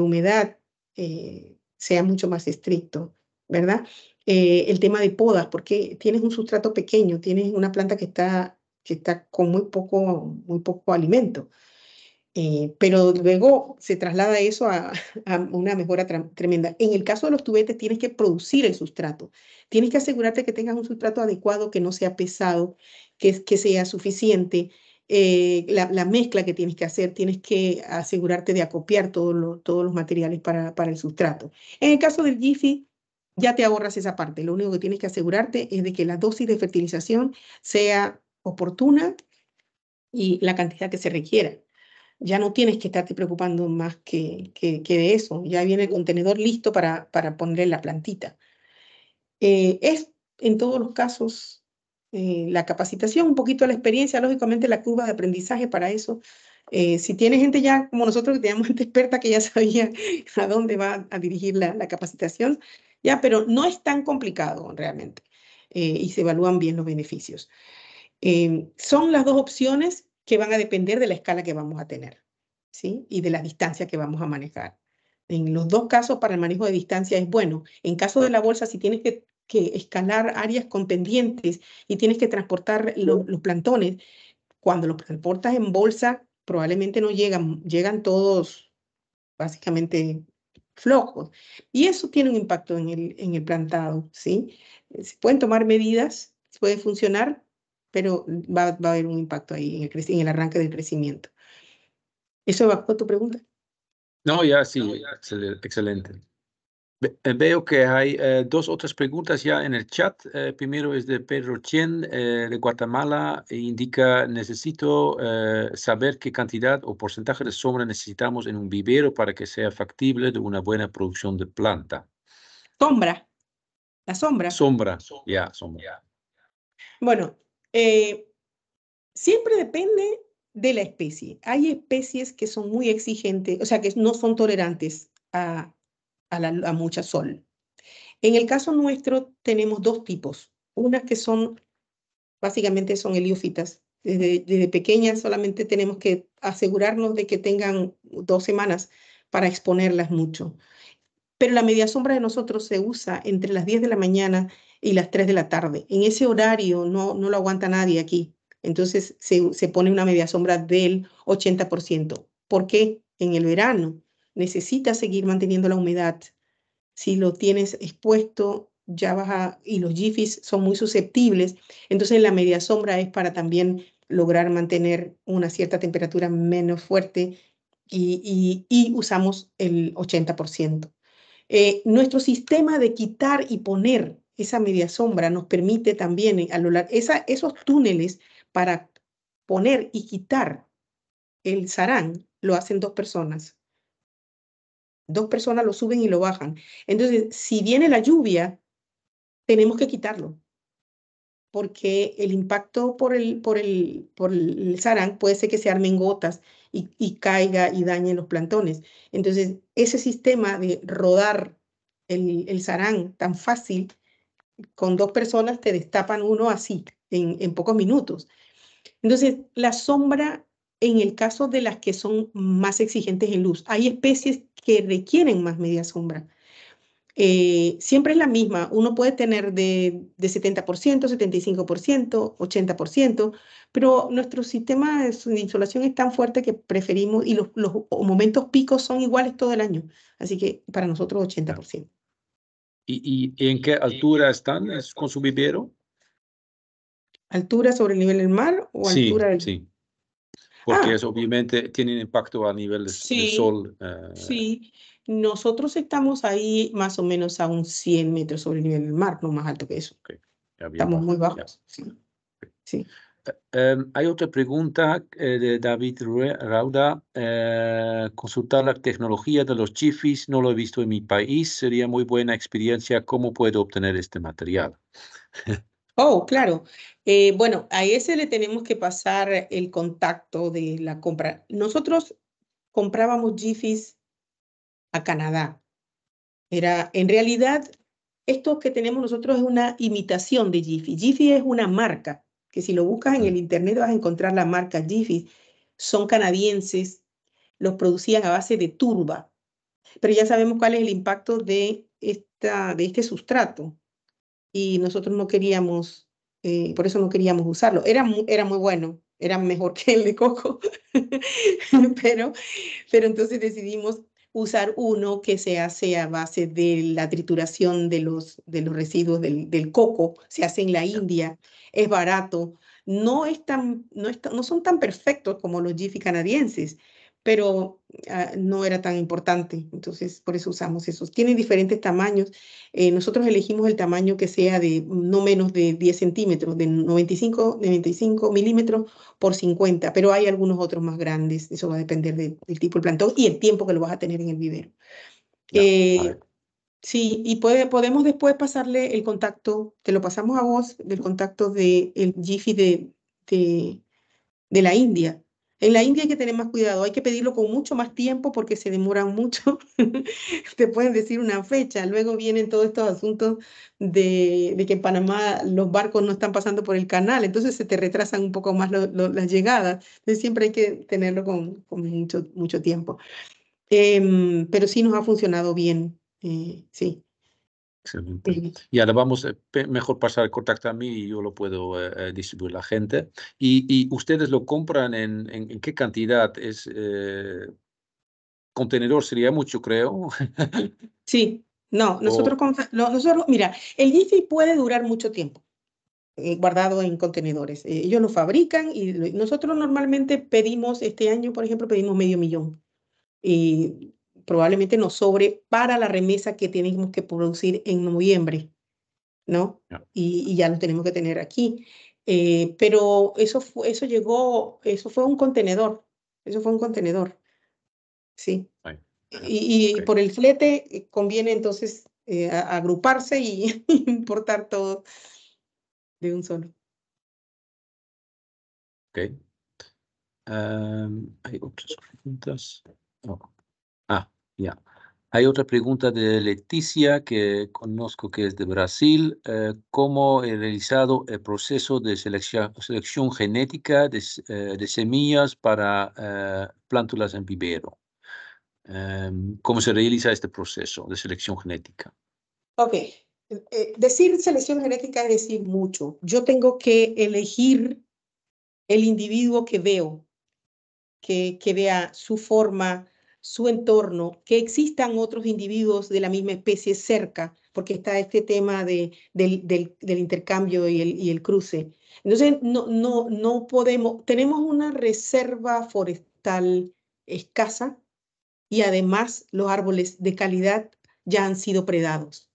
humedad eh, sea mucho más estricto, ¿verdad? Eh, el tema de podas, porque tienes un sustrato pequeño, tienes una planta que está, que está con muy poco, muy poco alimento. Eh, pero luego se traslada eso a, una mejora tremenda. En el caso de los tubetes, tienes que producir el sustrato. Tienes que asegurarte que tengas un sustrato adecuado, que no sea pesado, que, sea suficiente. Eh, la, mezcla que tienes que hacer, tienes que asegurarte de acopiar todos los materiales para, para, el sustrato. En el caso del Gifi, ya te ahorras esa parte. Lo único que tienes que asegurarte es de que la dosis de fertilización sea oportuna y la cantidad que se requiera ya no tienes que estarte preocupando más que, que, de eso. Ya viene el contenedor listo para, para ponerle la plantita. Eh, es en todos los casos eh, la capacitación, un poquito la experiencia, lógicamente la curva de aprendizaje para eso. Eh, si tiene gente ya como nosotros que tenemos gente experta que ya sabía a dónde va a dirigir la, la capacitación, ya, pero no es tan complicado realmente y se evalúan bien los beneficios. son las dos opciones que van a depender de la escala que vamos a tener ¿sí? y de la distancia que vamos a manejar. En los dos casos, para el manejo de distancia es bueno. En caso de la bolsa, si tienes que, escalar áreas con pendientes y tienes que transportar los plantones, cuando los transportas en bolsa, probablemente no llegan, llegan todos básicamente flojos. Y eso tiene un impacto en el, en el plantado, ¿sí? Se pueden tomar medidas, puede funcionar, pero va, va a haber un impacto ahí en el, en el arranque del crecimiento. ¿Eso bajo tu pregunta? No, ya sí, excelente. Eh, veo que hay eh, dos otras preguntas ya en el chat. Eh, primero es de Pedro Chen de Guatemala. E indica, necesito saber qué cantidad o porcentaje de sombra necesitamos en un vivero para que sea factible de una buena producción de planta. Sombra. La sombra. Sombra, ya, sombra. Bueno, eh, siempre depende de la especie. Hay especies que son muy exigentes, o sea, que no son tolerantes a, mucha sol. En el caso nuestro tenemos dos tipos, unas que son, básicamente son heliófitas. Desde, desde pequeñas solamente tenemos que asegurarnos de que tengan dos semanas para exponerlas mucho. Pero la media sombra de nosotros se usa entre las 10 de la mañana y las 3 de la tarde. En ese horario no, no lo aguanta nadie aquí. Entonces se, pone una media sombra del 80%. ¿Por qué? En el verano necesitas seguir manteniendo la humedad. Si lo tienes expuesto, ya vas y los jifis son muy susceptibles. Entonces la media sombra es para también lograr mantener una cierta temperatura menos fuerte y, usamos el 80%. Eh, nuestro sistema de quitar y poner esa media sombra nos permite también a lo largo, esos túneles para poner y quitar el sarán, lo hacen dos personas. Dos personas lo suben y lo bajan. Entonces, si viene la lluvia, tenemos que quitarlo, porque el impacto por el, por el, por el sarán puede ser que se armen gotas y, caiga y dañe los plantones. Entonces, ese sistema de rodar el, el sarán tan fácil con dos personas te destapan uno así, en, pocos minutos. Entonces, la sombra en el caso de las que son más exigentes en luz, hay especies que requieren más media sombra. Eh, siempre es la misma, uno puede tener de, 70%, 75%, 80%, pero nuestro sistema de insolación es tan fuerte que preferimos, y los momentos picos son iguales todo el año, así que para nosotros 80%. ¿Y, en qué altura están con su vivero? ¿Altura sobre el nivel del mar o altura del... Sí, porque ah. eso obviamente tiene impacto a nivel del, sol. Eh. Sí, nosotros estamos ahí más o menos a un 100 metros sobre el nivel del mar, no más alto que eso. Estamos muy bajos. Sí. sí. Em, hay otra pregunta eh, de David Rauda. Eh, consultar la tecnología de los chifis, no lo he visto en mi país, sería muy buena experiencia. ¿Cómo puedo obtener este material? oh, claro. Eh, bueno, a ese le tenemos que pasar el contacto de la compra. Nosotros comprábamos GIFIs a Canadá. Era, en realidad, esto que tenemos nosotros es una imitación de Jiffy. Jiffy es una marca que si lo buscas en el internet vas a encontrar la marca Jiffy. Son canadienses, los producían a base de turba, pero ya sabemos cuál es el impacto de, esta, de este sustrato y nosotros no queríamos, eh, por eso no queríamos usarlo. Era muy, era muy bueno, era mejor que el de coco, pero, pero entonces decidimos usar uno que se hace a base de la trituración de los, de los residuos del, coco, se hace en la India, es barato, no, es tan, no, son tan perfectos como los Jiffy canadienses, pero ah, no era tan importante. Entonces, por eso usamos esos. Tienen diferentes tamaños. Eh, nosotros elegimos el tamaño que sea de no menos de 10 centímetros, de 95, de 95 milímetros por 50, pero hay algunos otros más grandes. Eso va a depender del tipo de plantón y el tiempo que lo vas a tener en el vivero. Eh, sí, y podemos después pasarle el contacto, te lo pasamos a vos, del contacto del de, el de, de la India, en la India hay que tener más cuidado, hay que pedirlo con mucho más tiempo porque se demoran mucho. Te pueden decir una fecha. Luego vienen todos estos asuntos de, que en Panamá los barcos no están pasando por el canal, entonces se te retrasan un poco más las llegadas. Entonces siempre hay que tenerlo con, con mucho, mucho tiempo. Em, pero sí nos ha funcionado bien, eh, sí. Y ahora vamos, eh, mejor pasar el contacto a mí y yo lo puedo eh, eh, distribuir a la gente. Y, ustedes lo compran en, en, qué cantidad? ¿Es contenedor? Sería mucho, creo. sí, no, nosotros, nosotros, mira, el GIFI puede durar mucho tiempo guardado en contenedores. ellos lo fabrican y nosotros normalmente pedimos, este año, por ejemplo, pedimos medio millón. Y probablemente nos sobre para la remesa que tenemos que producir en noviembre, ¿no? Y, ya lo tenemos que tener aquí. Eh, pero eso, fue, eso llegó, eso fue un contenedor, eso fue un contenedor, sí. y, por el flete eh, conviene entonces eh, agruparse y importar todo de un solo. Ok. hay otras preguntas. Ya. Hay otra pregunta de Leticia que conozco que es de Brasil. Eh, ¿Cómo he realizado el proceso de selección, genética de, eh, semillas para eh, plántulas en vivero? Em, ¿Cómo se realiza este proceso de selección genética? Ok. decir selección genética es decir mucho. Yo tengo que elegir el individuo que veo, que, que vea su forma, su entorno, que existan otros individuos de la misma especie cerca, porque está este tema del, intercambio y el, cruce. Entonces, no, no, no podemos, tenemos una reserva forestal escasa y además los árboles de calidad ya han sido predados.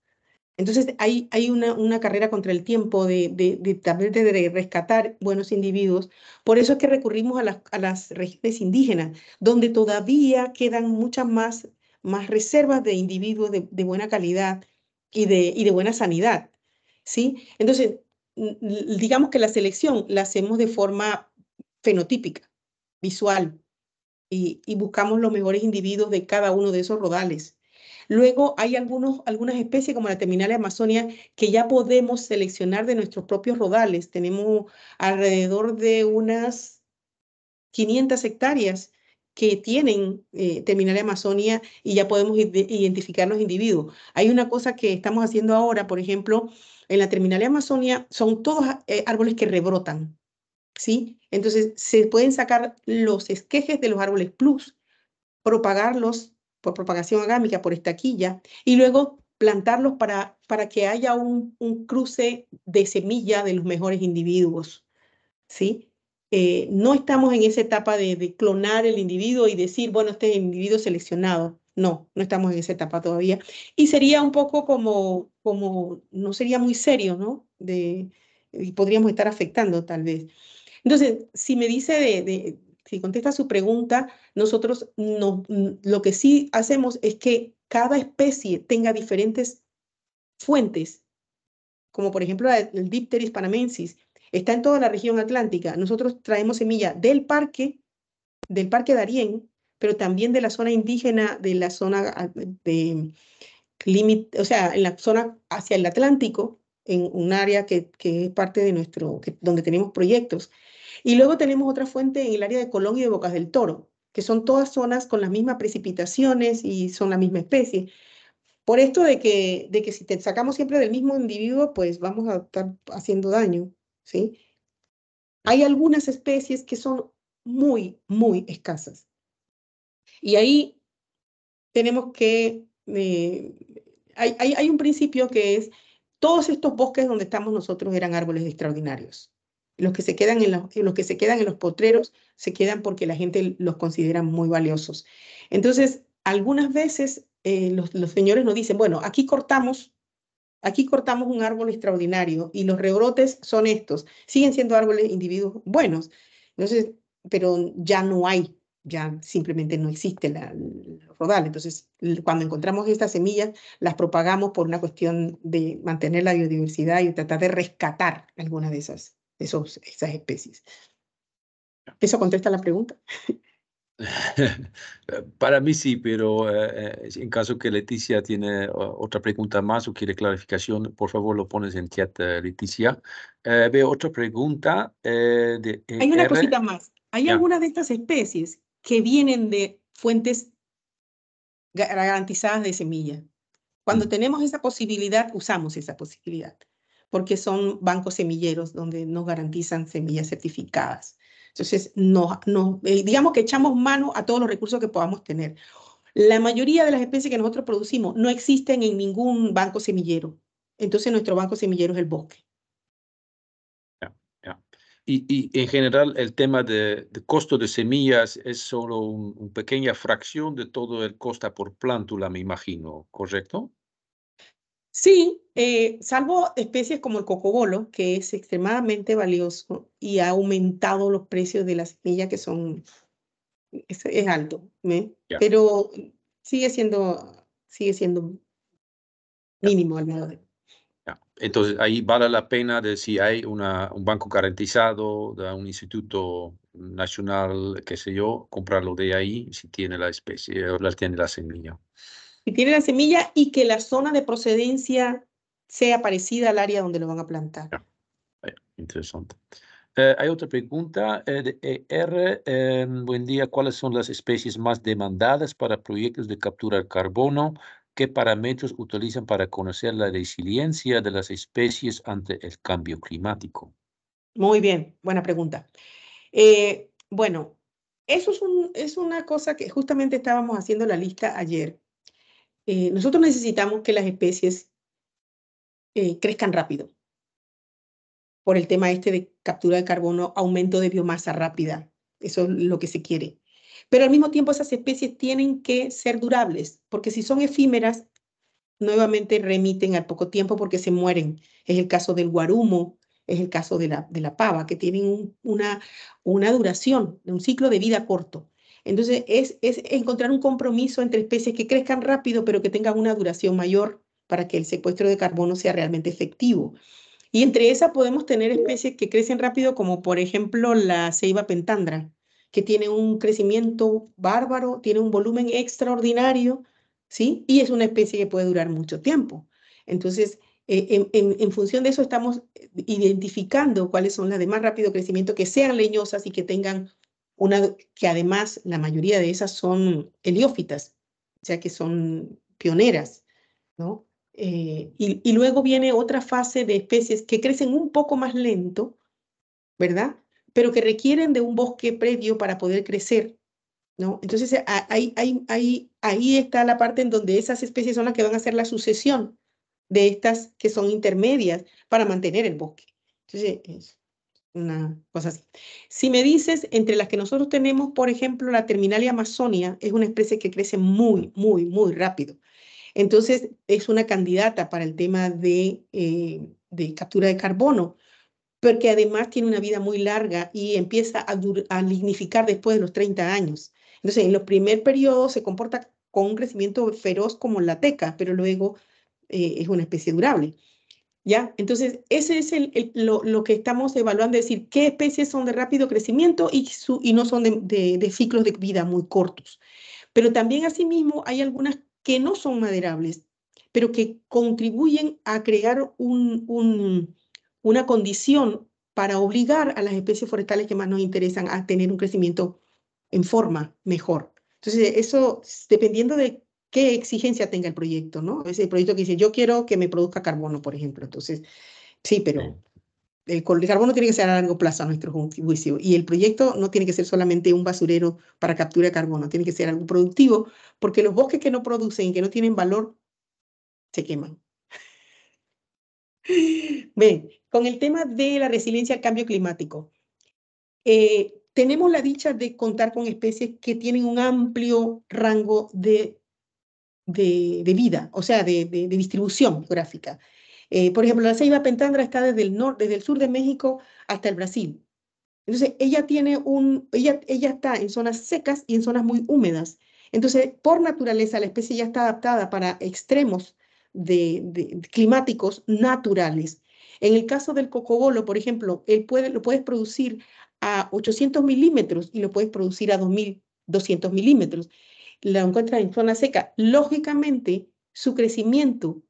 Entonces hay, hay una, carrera contra el tiempo de, de, de, rescatar buenos individuos. Por eso es que recurrimos a las, a regiones indígenas, donde todavía quedan muchas más, más reservas de individuos de, buena calidad y de, y de buena sanidad. ¿sí? Entonces, digamos que la selección la hacemos de forma fenotípica, visual, y buscamos los mejores individuos de cada uno de esos rodales. Luego hay algunos, algunas especies como la terminal amazonia que ya podemos seleccionar de nuestros propios rodales. Tenemos alrededor de unas 500 hectáreas que tienen eh, terminalia amazonia y ya podemos identificar los individuos. Hay una cosa que estamos haciendo ahora, por ejemplo, en la terminal amazonia son todos eh, árboles que rebrotan, ¿sí? Entonces se pueden sacar los esquejes de los árboles plus, propagarlos por propagación agámica, por estaquilla, y luego plantarlos para, para que haya un, un cruce de semilla de los mejores individuos. ¿sí? Eh, no estamos en esa etapa de, clonar el individuo y decir, bueno, este es el individuo seleccionado. No, no estamos en esa etapa todavía. Y sería un poco como, como no sería muy serio, ¿no? De, y podríamos estar afectando tal vez. Entonces, si me dice de, de si contesta su pregunta, nosotros no, lo que sí hacemos es que cada especie tenga diferentes fuentes, como por ejemplo el Dipteris panamensis, está en toda la región atlántica. Nosotros traemos semilla del parque, del parque Darién, pero también de la zona indígena, de la zona ah, de límite, o sea, en la zona hacia el Atlántico, en un área que, es parte de nuestro, que, donde tenemos proyectos. Y luego tenemos otra fuente en el área de Colón y de Bocas del Toro, que son todas zonas con las mismas precipitaciones y son la misma especie. Por esto de que, de que si te sacamos siempre del mismo individuo, pues vamos a estar haciendo daño, ¿sí? Hay algunas especies que son muy, muy escasas. Y ahí tenemos que... Eh, hay un principio que es, todos estos bosques donde estamos nosotros eran árboles extraordinarios. Los que se quedan en los, los que se quedan en los potreros se quedan porque la gente los considera muy valiosos. Entonces, algunas veces eh, los, los señores nos dicen, bueno, aquí cortamos Aquí cortamos un árbol extraordinario y los rebrotes son estos. Siguen siendo árboles individuos buenos. Entonces, pero ya no hay, ya simplemente no existe la, la rodal. Entonces, cuando encontramos estas semillas, las propagamos por una cuestión de mantener la biodiversidad y tratar de rescatar algunas de esas esas especies. ¿Eso contesta la pregunta? Para mí sí, pero eh, eh, en caso que Leticia tiene otra pregunta más o quiere clarificación, por favor lo pones en chat, eh, Leticia. veo otra pregunta. Hay una e cosita más. Hay algunas de estas especies que vienen de fuentes garantizadas de semilla. Cuando mm. tenemos esa posibilidad, usamos esa posibilidad porque son bancos semilleros donde nos garantizan semillas certificadas. Entonces, no, no, eh, digamos que echamos mano a todos los recursos que podamos tener. La mayoría de las especies que nosotros producimos no existen en ningún banco semillero. Entonces, nuestro banco semillero es el bosque. Y, en general, el tema de, costo de semillas es solo una pequeña fracción de todo el costo por plántula, me imagino, ¿correcto? Sí, eh, salvo especies como el cocobolo, que es extremadamente valioso y ha aumentado los precios de la semilla, que son, es, alto, ¿eh? pero sigue siendo, sigue siendo mínimo al Entonces, ahí vale la pena de si hay una, un banco garantizado, de un instituto nacional, qué sé yo, comprarlo de ahí si tiene la especie, o la tiene la semilla que tiene la semilla y que la zona de procedencia sea parecida al área donde lo van a plantar. interesante. Eh, hay otra pregunta eh, de ER. buen día. ¿Cuáles son las especies más demandadas para proyectos de captura de carbono? ¿Qué parámetros utilizan para conocer la resiliencia de las especies ante el cambio climático? Muy bien, buena pregunta. Eh, bueno, eso es una cosa que justamente estábamos haciendo la lista ayer. Eh, nosotros necesitamos que las especies eh, crezcan rápido por el tema este de captura de carbono, aumento de biomasa rápida. Eso es lo que se quiere. Pero al mismo tiempo esas especies tienen que ser durables, porque si son efímeras, nuevamente remiten al poco tiempo porque se mueren. Es el caso del guarumo, es el caso de la, pava, que tienen una, una duración, un ciclo de vida corto. Entonces, es, encontrar un compromiso entre especies que crezcan rápido, pero que tengan una duración mayor para que el secuestro de carbono sea realmente efectivo. Y entre esas podemos tener especies que crecen rápido, como por ejemplo la ceiba pentandra, que tiene un crecimiento bárbaro, tiene un volumen extraordinario, ¿sí? Y es una especie que puede durar mucho tiempo. Entonces, eh, en, función de eso estamos eh, identificando cuáles son las de más rápido crecimiento, que sean leñosas y que tengan una, que además la mayoría de esas son heliófitas, o sea que son pioneras, ¿no? Eh, y, luego viene otra fase de especies que crecen un poco más lento, ¿verdad? Pero que requieren de un bosque previo para poder crecer, ¿no? Entonces ahí, ahí está la parte en donde esas especies son las que van a hacer la sucesión de estas que son intermedias para mantener el bosque. Entonces, una cosa así. Si me dices, entre las que nosotros tenemos, por ejemplo, la terminalia amazonia, es una especie que crece muy, muy, muy rápido. Entonces, es una candidata para el tema de, eh, captura de carbono, porque además tiene una vida muy larga y empieza a, lignificar después de los 30 años. Entonces, en los primeros periodos se comporta con un crecimiento feroz como la teca, pero luego eh, es una especie durable. ¿Ya? Entonces, ese es el, lo, que estamos evaluando, es decir, qué especies son de rápido crecimiento y, su, y no son de, ciclos de vida muy cortos. Pero también, asimismo, hay algunas que no son maderables, pero que contribuyen a crear un, un, una condición para obligar a las especies forestales que más nos interesan a tener un crecimiento en forma mejor. Entonces, eso, dependiendo de qué exigencia tenga el proyecto, ¿no? Es el proyecto que dice, yo quiero que me produzca carbono, por ejemplo. Entonces, sí, pero el, carbono tiene que ser a largo plazo a nuestro juicio. Y el proyecto no tiene que ser solamente un basurero para captura de carbono, tiene que ser algo productivo, porque los bosques que no producen y que no tienen valor, se queman. Bien, con el tema de la resiliencia al cambio climático. Eh, tenemos la dicha de contar con especies que tienen un amplio rango de de, vida, o sea, de, distribución geográfica. Eh, por ejemplo, la ceiba pentandra está desde el, norte, desde el sur de México hasta el Brasil. Entonces, ella, tiene un, ella, ella está en zonas secas y en zonas muy húmedas. Entonces, por naturaleza, la especie ya está adaptada para extremos de, climáticos naturales. En el caso del cocobolo, por ejemplo, él puede, lo puedes producir a 800 milímetros y lo puedes producir a 2200 milímetros la encuentra en zona seca, lógicamente su crecimiento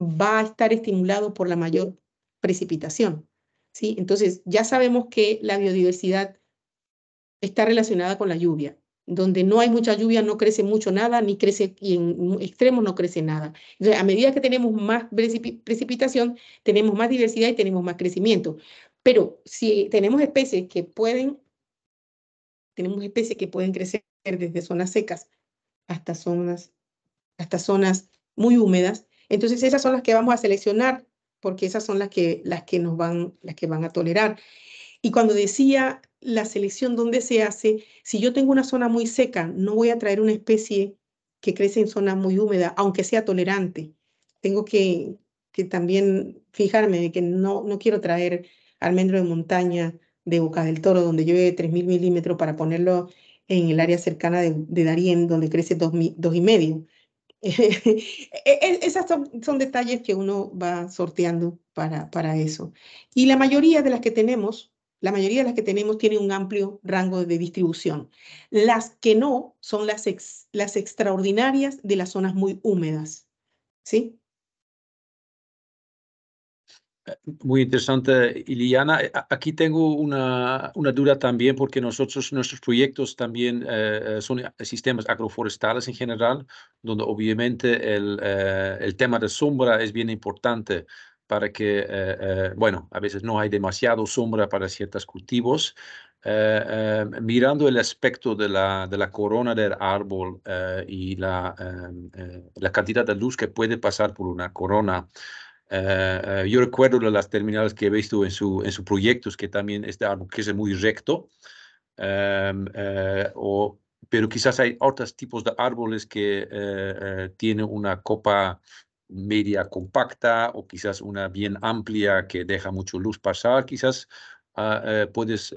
va a estar estimulado por la mayor precipitación. ¿sí? Entonces, ya sabemos que la biodiversidad está relacionada con la lluvia. Donde no hay mucha lluvia no crece mucho nada, ni crece, y en extremos no crece nada. a medida que tenemos más precipitación, tenemos más diversidad y tenemos más crecimiento. Pero si tenemos especies que pueden, tenemos especies que pueden crecer desde zonas secas hasta zonas, hasta zonas muy húmedas. Entonces esas son las que vamos a seleccionar porque esas son las que, las que nos van, las que van a tolerar. Y cuando decía la selección donde se hace, si yo tengo una zona muy seca, no voy a traer una especie que crece en zonas muy húmeda, aunque sea tolerante. Tengo que, que también fijarme de que no, no quiero traer almendro de montaña de Boca del Toro, donde lleve 3.000 milímetros, para ponerlo en el área cercana de, de Darien, donde crece dos, y medio. E, e, esas son, detalles que uno va sorteando para, para eso. Y la mayoría de las que tenemos, la mayoría de las que tenemos tiene un amplio rango de distribución. Las que no son las, las extraordinarias de las zonas muy húmedas, ¿sí? Muy interesante, Iliana. Eh, aquí tengo una, una duda también, porque nosotros, nuestros proyectos también eh, eh, son sistemas agroforestales en general, donde obviamente el, el tema de sombra es bien importante para que, bueno, a veces no hay demasiado sombra para ciertos cultivos. mirando el aspecto de la, de la corona del árbol y la, la cantidad de luz que puede pasar por una corona, eh, eh, yo recuerdo las terminales que he visto en su en su proyectos, que también está que es muy recto, em, eh, o, pero quizás hay otros tipos de árboles que tienen una copa media compacta o quizás una bien amplia que deja mucho luz pasar. Quizás ah, puedes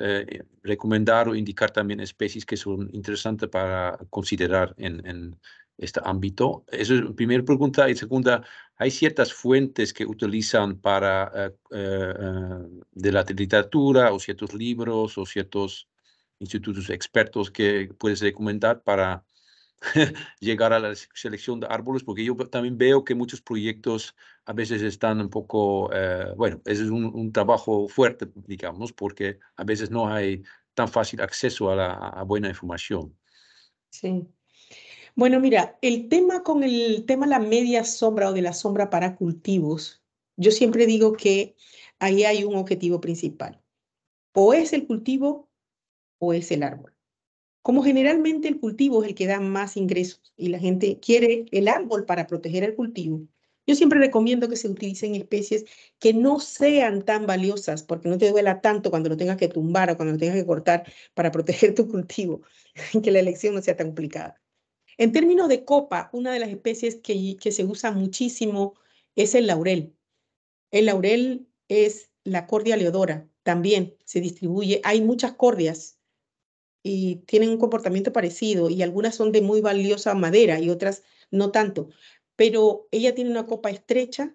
recomendar o indicar también especies que son interesantes para considerar en, en, este ámbito? Esa es la primera pregunta. Y segunda, hay ciertas fuentes que utilizan para eh, eh, eh, de la literatura o ciertos libros o ciertos institutos expertos que puedes recomendar para llegar a la selección de árboles, porque yo también veo que muchos proyectos a veces están un poco, bueno, ese es un, trabajo fuerte, digamos, porque a veces no hay tan fácil acceso a, a buena información. Sí. Bueno, mira, el tema con el tema de la media sombra o de la sombra para cultivos, yo siempre digo que ahí hay un objetivo principal. O es el cultivo o es el árbol. Como generalmente el cultivo es el que da más ingresos y la gente quiere el árbol para proteger el cultivo, yo siempre recomiendo que se utilicen especies que no sean tan valiosas porque no te duela tanto cuando lo tengas que tumbar o cuando lo tengas que cortar para proteger tu cultivo, que la elección no sea tan complicada. En términos de copa, una de las especies que, se usa muchísimo es el laurel. El laurel es la cordia leodora, también se distribuye. Hay muchas cordias y tienen un comportamiento parecido y algunas son de muy valiosa madera y otras no tanto. Pero ella tiene una copa estrecha,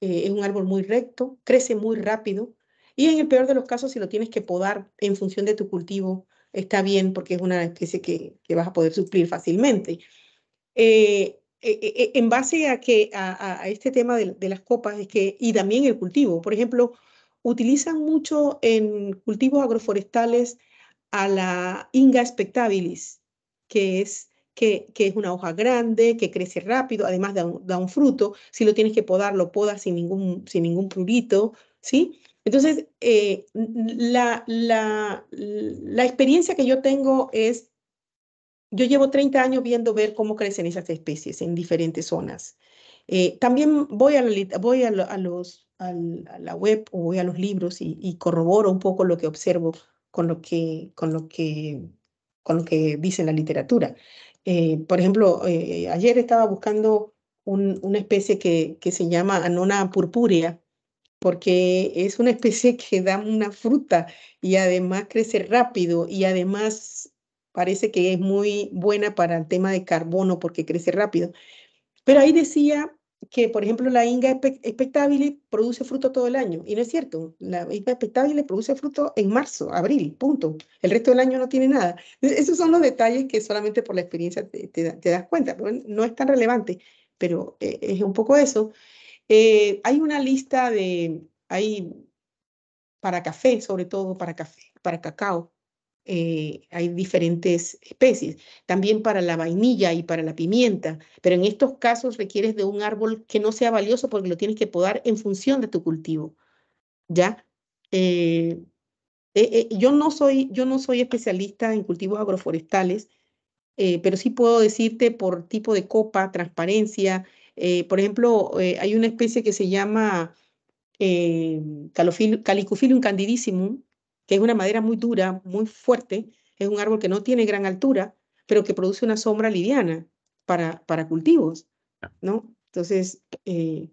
eh, es un árbol muy recto, crece muy rápido y en el peor de los casos, si lo tienes que podar en función de tu cultivo, está bien porque es una especie que, que vas a poder suplir fácilmente. Eh, eh, eh, en base a, que, a, este tema de, las copas es que, y también el cultivo, por ejemplo, utilizan mucho en cultivos agroforestales a la Inga spectabilis, que es, que, que es una hoja grande, que crece rápido, además da un, fruto. Si lo tienes que podar, lo podas sin ningún, sin ningún prurito, ¿sí? Entonces, eh, la, experiencia que yo tengo es, yo llevo 30 años viendo ver cómo crecen esas especies en diferentes zonas. Eh, también voy, a, la, voy a, los, a, la web o voy a los libros y, corroboro un poco lo que observo con lo que, con lo que, con que dice la literatura. Eh, por ejemplo, ayer estaba buscando una especie que, que se llama Anona purpúrea, porque es una especie que da una fruta y además crece rápido y además parece que es muy buena para el tema de carbono porque crece rápido. Pero ahí decía que, por ejemplo, la Inga expectable produce fruto todo el año. Y no es cierto, la Inga le produce fruto en marzo, abril, punto. El resto del año no tiene nada. E-, esos son los detalles que solamente por la experiencia te, das cuenta, no es tan relevante, pero eh, es un poco eso. Eh, hay una lista de, para café, sobre todo para café, para cacao, eh, hay diferentes especies, también para la vainilla y para la pimienta, pero en estos casos requieres de un árbol que no sea valioso porque lo tienes que podar en función de tu cultivo, ¿ya? Eh, yo, no soy, yo no soy especialista en cultivos agroforestales, pero sí puedo decirte por tipo de copa, transparencia, eh, por ejemplo, eh, hay una especie que se llama eh, Calicophyllum candidissimum, que es una madera muy dura, muy fuerte, es un árbol que no tiene gran altura, pero que produce una sombra liviana para, para cultivos, ¿no? Entonces, eh,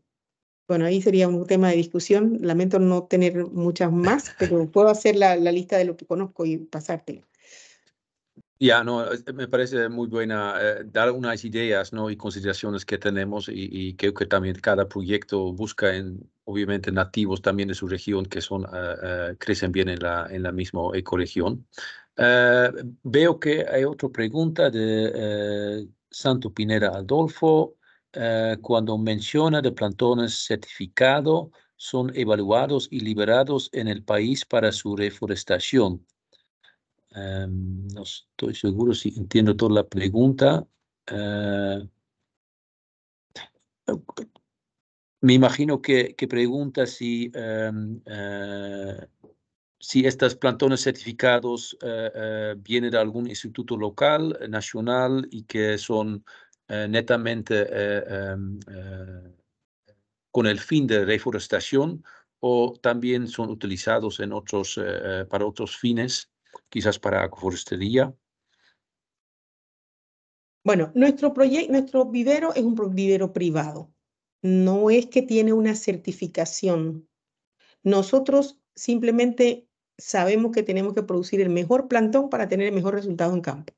bueno, ahí sería un tema de discusión. Lamento no tener muchas más, pero puedo hacer la, la lista de lo que conozco y pasártela. Ya, no, eh, me parece muy buena eh, dar unas ideas ¿no? y consideraciones que tenemos y, creo que también cada proyecto busca en, obviamente nativos también de su región que son, ah, ah, crecen bien en la, en la misma ecoregión. Eh, veo que hay otra pregunta de Santo Pineda Adolfo. cuando menciona de plantones certificados, son evaluados y liberados en el país para su reforestación Em, no estoy seguro si entiendo toda la pregunta. Eh, me imagino que, pregunta si, em, eh, si estos plantones certificados eh, vienen de algún instituto local, nacional y que son netamente em, con el fin de reforestación o también son utilizados en otros, para otros fines quizás para agroforestería? Bueno, nuestro, proyecto, nuestro vivero es un vivero privado, no es que tiene una certificación. Nosotros simplemente sabemos que tenemos que producir el mejor plantón para tener el mejor resultado en campo.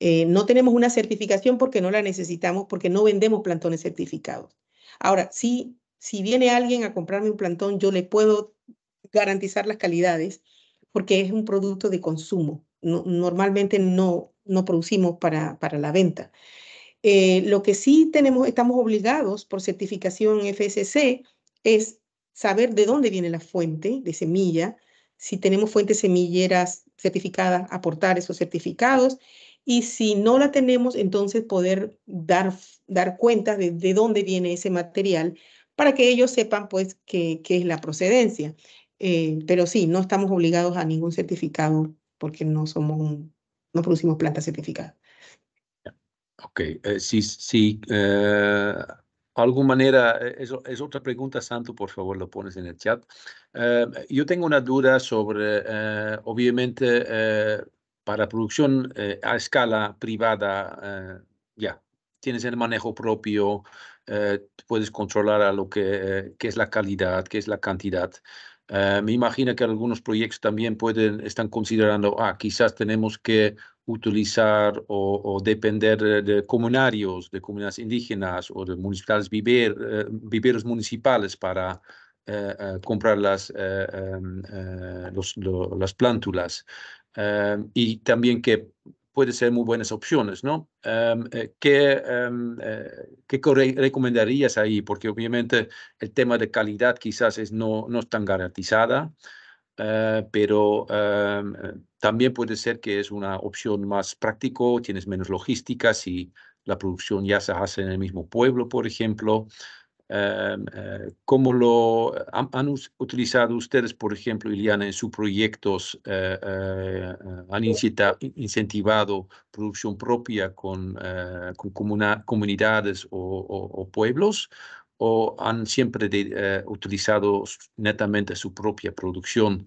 Eh, no tenemos una certificación porque no la necesitamos, porque no vendemos plantones certificados. Ahora, si, si viene alguien a comprarme un plantón, yo le puedo garantizar las calidades porque es un producto de consumo. normalmente no, no producimos para, para la venta. Eh, lo que sí tenemos, estamos obligados por certificación FSC es saber de dónde viene la fuente de semilla, si tenemos fuentes semilleras certificadas, aportar esos certificados y si no la tenemos, entonces poder dar, dar cuenta de, dónde viene ese material para que ellos sepan pues qué, qué es la procedencia. Eh, pero sí, no estamos obligados a ningún certificado porque no somos no producimos plantas certificadas. Ok, sí, eh, sí. Eh, alguna manera, es, es, otra pregunta, Santo, por favor, lo pones en el chat. yo tengo una duda sobre, obviamente, para producción a escala privada, ya, tienes el manejo propio, puedes controlar a lo que, qué es la calidad, qué es la cantidad. Eh, me imagino que algunos proyectos también pueden, están considerando, ah, quizás tenemos que utilizar o, depender eh, de, comunarios, de comunidades indígenas o de municipales eh, viveros municipales para comprar las, em, las plántulas. y también que puede ser muy buenas opciones, ¿no? Em, eh, ¿Qué, em, eh, ¿qué recomendarías ahí? Porque obviamente el tema de calidad quizás es no, no es tan garantizada, eh, pero em, también puede ser que es una opción más práctico, tienes menos logística si la producción ya se hace en el mismo pueblo, por ejemplo. Em, eh, cómo lo han, utilizado ustedes, por ejemplo, Iliana, en sus proyectos, eh, eh, han incentivado producción propia con, comunidades o, pueblos, o han siempre utilizado netamente su propia producción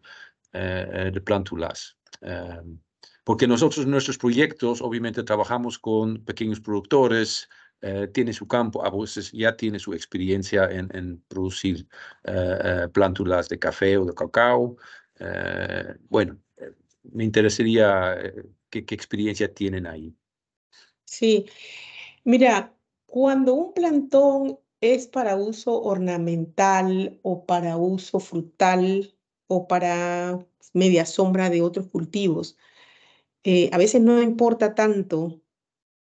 de plántulas. Em, porque nosotros en nuestros proyectos obviamente trabajamos con pequeños productores, eh, tiene su campo, a veces ya tiene su experiencia en, producir eh, eh, plántulas de café o de cacao. bueno, me interesaría qué, experiencia tienen ahí. Sí, mira, cuando un plantón es para uso ornamental o para uso frutal o para media sombra de otros cultivos. a veces no importa tanto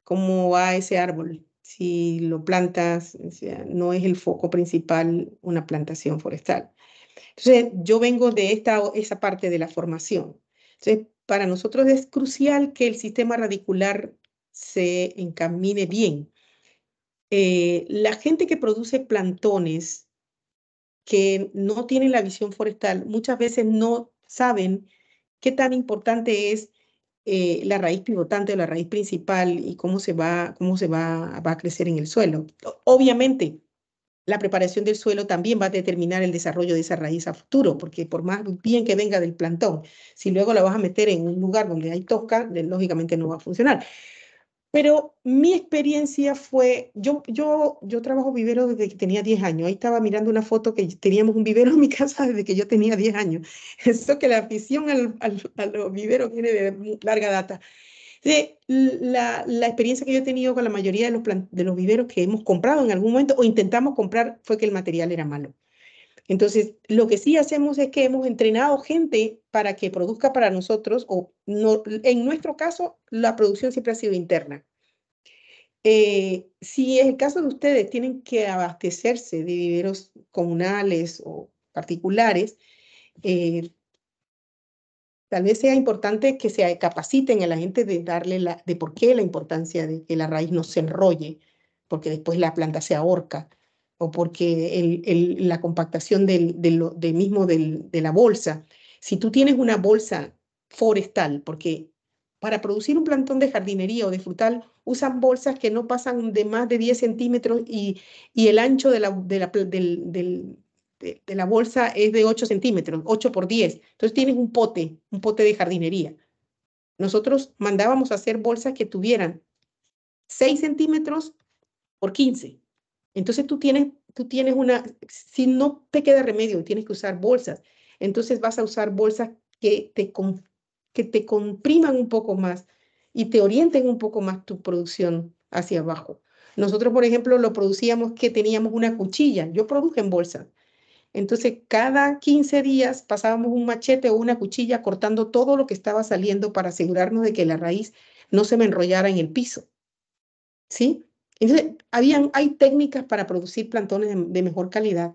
cómo va ese árbol, si lo plantas, no es el foco principal una plantación forestal. Entonces, yo vengo de esta, esa parte de la formación. Entonces, para nosotros es crucial que el sistema radicular se encamine bien. Eh, la gente que produce plantones que no tienen la visión forestal muchas veces no saben qué tan importante es eh, la raíz pivotante o la raíz principal y cómo se, va, cómo se va, va a crecer en el suelo. Obviamente, la preparación del suelo también va a determinar el desarrollo de esa raíz a futuro, porque por más bien que venga del plantón, si luego la vas a meter en un lugar donde hay tosca, lógicamente no va a funcionar. Pero mi experiencia fue, yo, yo, yo trabajo vivero desde que tenía 10 años. Ahí estaba mirando una foto que teníamos un vivero en mi casa desde que yo tenía 10 años. Eso que la afición al, a los viveros viene de larga data. la, la, experiencia que yo he tenido con la mayoría de los, de los viveros que hemos comprado en algún momento o intentamos comprar fue que el material era malo. Entonces, lo que sí hacemos es que hemos entrenado gente para que produzca para nosotros, o en nuestro caso, la producción siempre ha sido interna. Eh, si es el caso de ustedes, tienen que abastecerse de viveros comunales o particulares, eh, tal vez sea importante que se capaciten a la gente de darle de por qué la importancia de que la raíz no se enrolle, porque después la planta se ahorca o porque la compactación del, mismo de la bolsa. Si tú tienes una bolsa forestal, porque para producir un plantón de jardinería o de frutal usan bolsas que no pasan de más de 10 centímetros y, el ancho de la, bolsa es de 8 centímetros, 8 por 10. Entonces tienes un pote, un pote de jardinería. Nosotros mandábamos a hacer bolsas que tuvieran 6 centímetros por 15. Entonces tú tienes, tú tienes una, si no te queda remedio, tienes que usar bolsas. Entonces vas a usar bolsas que te, que te compriman un poco más y te orienten un poco más tu producción hacia abajo. Nosotros, por ejemplo, lo producíamos que teníamos una cuchilla. Yo produje en bolsa. Entonces, cada 15 días pasábamos un machete o una cuchilla cortando todo lo que estaba saliendo para asegurarnos de que la raíz no se me enrollara en el piso. ¿Sí? Entonces, habían, hay técnicas para producir plantones de, mejor calidad,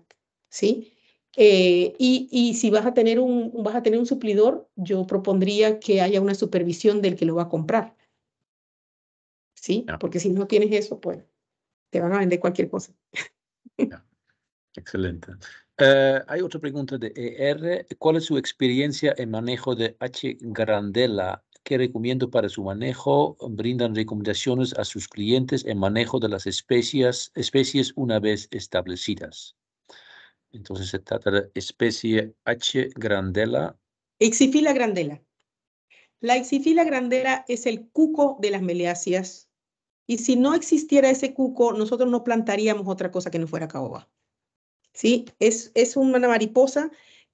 ¿sí? Eh, y, y, si vas a, tener un, vas a tener un suplidor, yo propondría que haya una supervisión del que lo va a comprar. ¿Sí? Porque si no tienes eso, pues te van a vender cualquier cosa. Excelente. Eh, hay otra pregunta de ER. ¿Cuál es su experiencia en manejo de H. Grandela que recomiendo para su manejo. Brindan recomendaciones a sus clientes en manejo de las especies, especies una vez establecidas. Entonces se trata de especie H. grandela. Exifila grandela. La exifila grandela es el cuco de las meleáceas. Y si no existiera ese cuco, nosotros no plantaríamos otra cosa que no fuera caoba. ¿Sí? Es, es una mariposa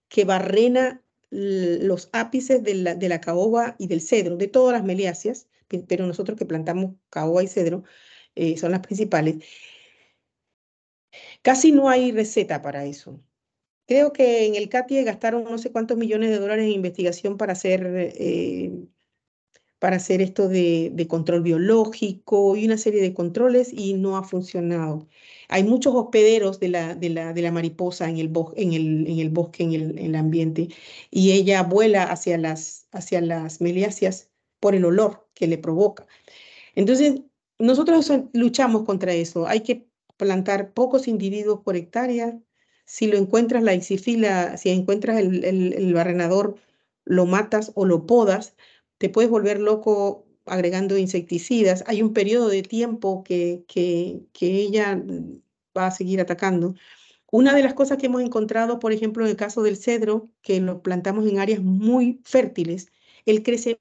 que barrena los ápices de la, caoba y del cedro, de todas las meliáceas, pero nosotros que plantamos caoba y cedro eh, son las principales. Casi no hay receta para eso. Creo que en el CATIE gastaron no sé cuántos millones de dólares en investigación para hacer eh, para hacer esto de, control biológico y una serie de controles y no ha funcionado. Hay muchos hospederos de la, mariposa en el, bosque, en el, ambiente, y ella vuela hacia las, hacia meliáceas por el olor que le provoca. Entonces, nosotros luchamos contra eso. Hay que plantar pocos individuos por hectárea. Si lo encuentras la isifila, si encuentras el, el barrenador, lo matas o lo podas, te puedes volver loco agregando insecticidas. Hay un periodo de tiempo que, que, ella mm, va a seguir atacando. Una de las cosas que hemos encontrado, por ejemplo, en el caso del cedro, que lo plantamos en áreas muy fértiles, él crece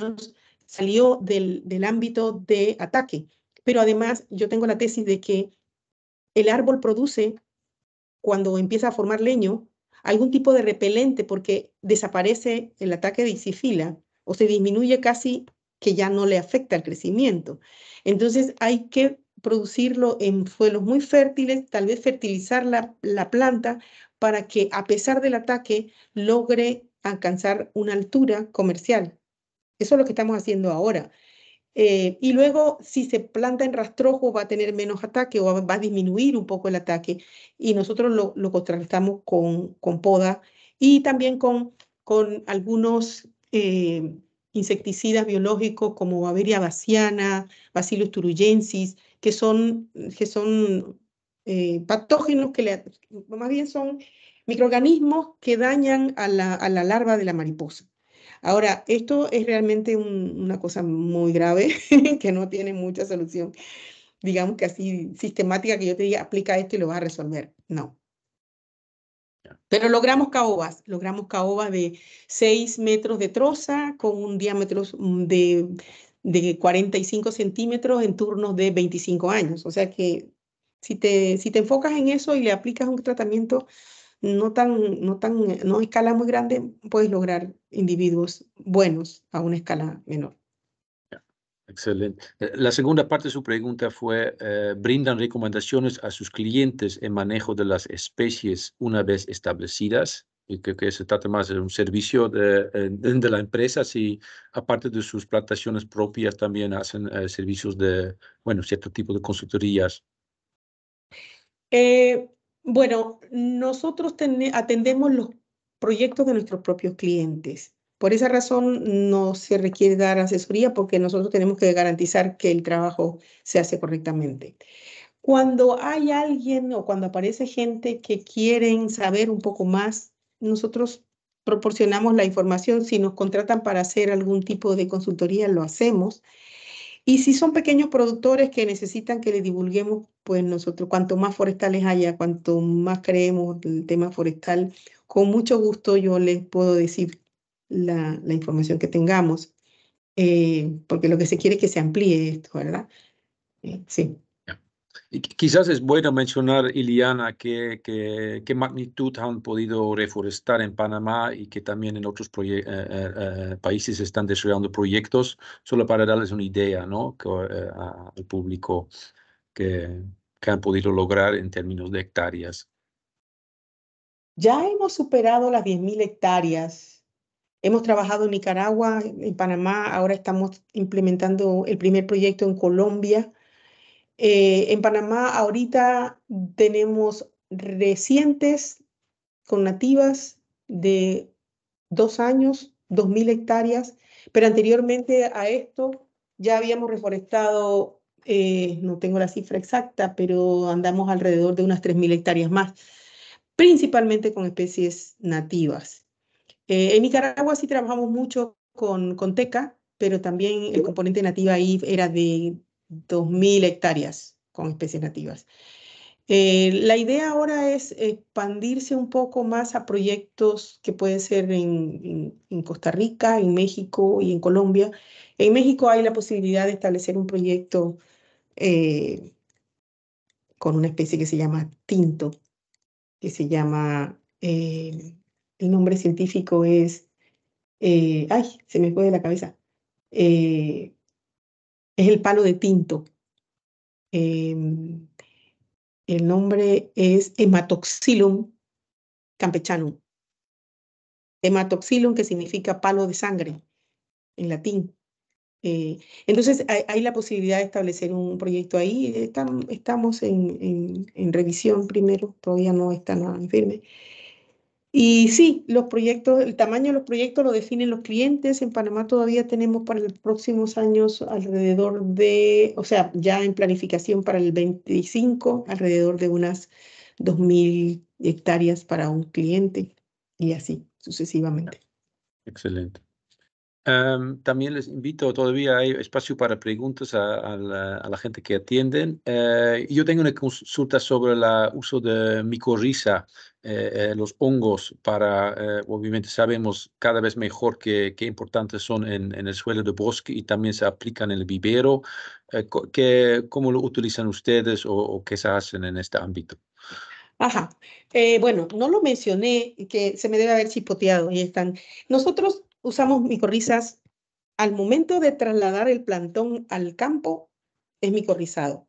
años salió del, del, ámbito de ataque. Pero además yo tengo la tesis de que el árbol produce cuando empieza a formar leño, algún tipo de repelente porque desaparece el ataque de isifila o se disminuye casi que ya no le afecta el crecimiento. Entonces hay que producirlo en suelos muy fértiles, tal vez fertilizar la, la planta para que a pesar del ataque logre alcanzar una altura comercial. Eso es lo que estamos haciendo ahora. Eh, y luego, si se planta en rastrojo, va a tener menos ataque o va a disminuir un poco el ataque. Y nosotros lo, contrarrestamos con, poda y también con, algunos eh, insecticidas biológicos como Averia baciana, Bacillus thuringiensis, que son, que son eh, patógenos que más bien son microorganismos que dañan a la larva de la mariposa. Ahora, esto es realmente una cosa muy grave que no tiene mucha solución, digamos que así sistemática que yo te diga, aplica esto y lo vas a resolver. No. Pero logramos caobas, logramos caobas de 6 metros de troza con un diámetro mm, de, de 45 centímetros en turnos de 25 años. O sea que si te, si te enfocas en eso y le aplicas un tratamiento no tan, no tan, no escala muy grande, puedes lograr individuos buenos a una escala menor. Excelente. Eh, la segunda parte de su pregunta fue, eh, ¿brindan recomendaciones a sus clientes en manejo de las especies una vez establecidas? Y creo que se trata más de un servicio de, la empresa, si aparte de sus plantaciones propias también hacen eh, servicios de, bueno, cierto tipo de consultorías. Eh, bueno, nosotros atendemos los proyectos de nuestros propios clientes. Por esa razón no se requiere dar asesoría porque nosotros tenemos que garantizar que el trabajo se hace correctamente. Cuando hay alguien o cuando aparece gente que quieren saber un poco más, nosotros proporcionamos la información. Si nos contratan para hacer algún tipo de consultoría, lo hacemos. Y si son pequeños productores que necesitan que les divulguemos, pues nosotros, cuanto más forestales haya, cuanto más creemos el tema forestal, con mucho gusto yo les puedo decir la, información que tengamos, eh, porque lo que se quiere es que se amplíe esto, ¿verdad? Eh, sí. Quizás es bueno mencionar, Iliana, qué que, magnitud han podido reforestar en Panamá y que también en otros países se eh, eh, eh, países están desarrollando proyectos, solo para darles una idea ¿no? al público que, que han podido lograr en términos de hectáreas. Ya hemos superado las 10.000 hectáreas. Hemos trabajado en Nicaragua, en Panamá, ahora estamos implementando el primer proyecto en Colombia eh, en Panamá ahorita tenemos recientes con nativas de dos años, dos mil hectáreas, pero anteriormente a esto ya habíamos reforestado, eh, no tengo la cifra exacta, pero andamos alrededor de unas tres mil hectáreas más, principalmente con especies nativas. Eh, en Nicaragua sí trabajamos mucho con, con teca, pero también el componente nativa ahí era de 2.000 hectáreas con especies nativas. Eh, la idea ahora es expandirse un poco más a proyectos que pueden ser en, Costa Rica, en México y en Colombia. En México hay la posibilidad de establecer un proyecto eh, con una especie que se llama tinto, que se llama, eh, el nombre científico es, ay, se me fue de la cabeza, es el palo de tinto. Em, el nombre es Hematoxilum campechanum. Hematoxilum, que significa palo de sangre en latín. Eh, entonces, hay, la posibilidad de establecer un proyecto ahí. Estamos, en, en, revisión primero, todavía no está nada firme. Y sí, los proyectos, el tamaño de los proyectos lo definen los clientes. En Panamá todavía tenemos para los próximos años alrededor de, o sea, ya en planificación para el 25, alrededor de unas 2.000 hectáreas para un cliente y así sucesivamente. Excelente. Em, también les invito, todavía hay espacio para preguntas a, la, gente que atienden. Eh, yo tengo una consulta sobre el uso de micorriza, eh, eh, los hongos, para, obviamente sabemos cada vez mejor qué importantes son en, el suelo de bosque y también se aplican en el vivero. Que, ¿Cómo lo utilizan ustedes o, qué se hacen en este ámbito? Ajá. bueno, no lo mencioné, que se me debe haber chipoteado. Ahí están. Nosotros usamos micorrizas al momento de trasladar el plantón al campo, es micorrizado.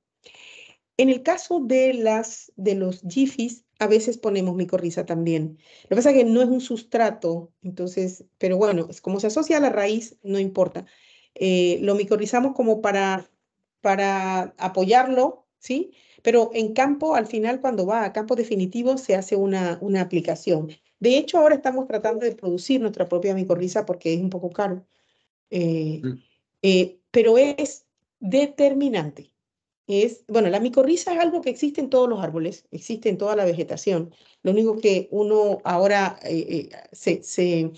En el caso de, las, de los jifis a veces ponemos micorriza también. Lo que pasa es que no es un sustrato, entonces, pero bueno, es como se asocia a la raíz, no importa. Eh, lo micorrizamos como para, para apoyarlo, ¿sí? Pero en campo, al final, cuando va a campo definitivo, se hace una, una aplicación. De hecho, ahora estamos tratando de producir nuestra propia micorriza porque es un poco caro. Eh, mm. eh, pero es determinante. Es, bueno, la micorriza es algo que existe en todos los árboles, existe en toda la vegetación. Lo único que uno ahora eh, se, se,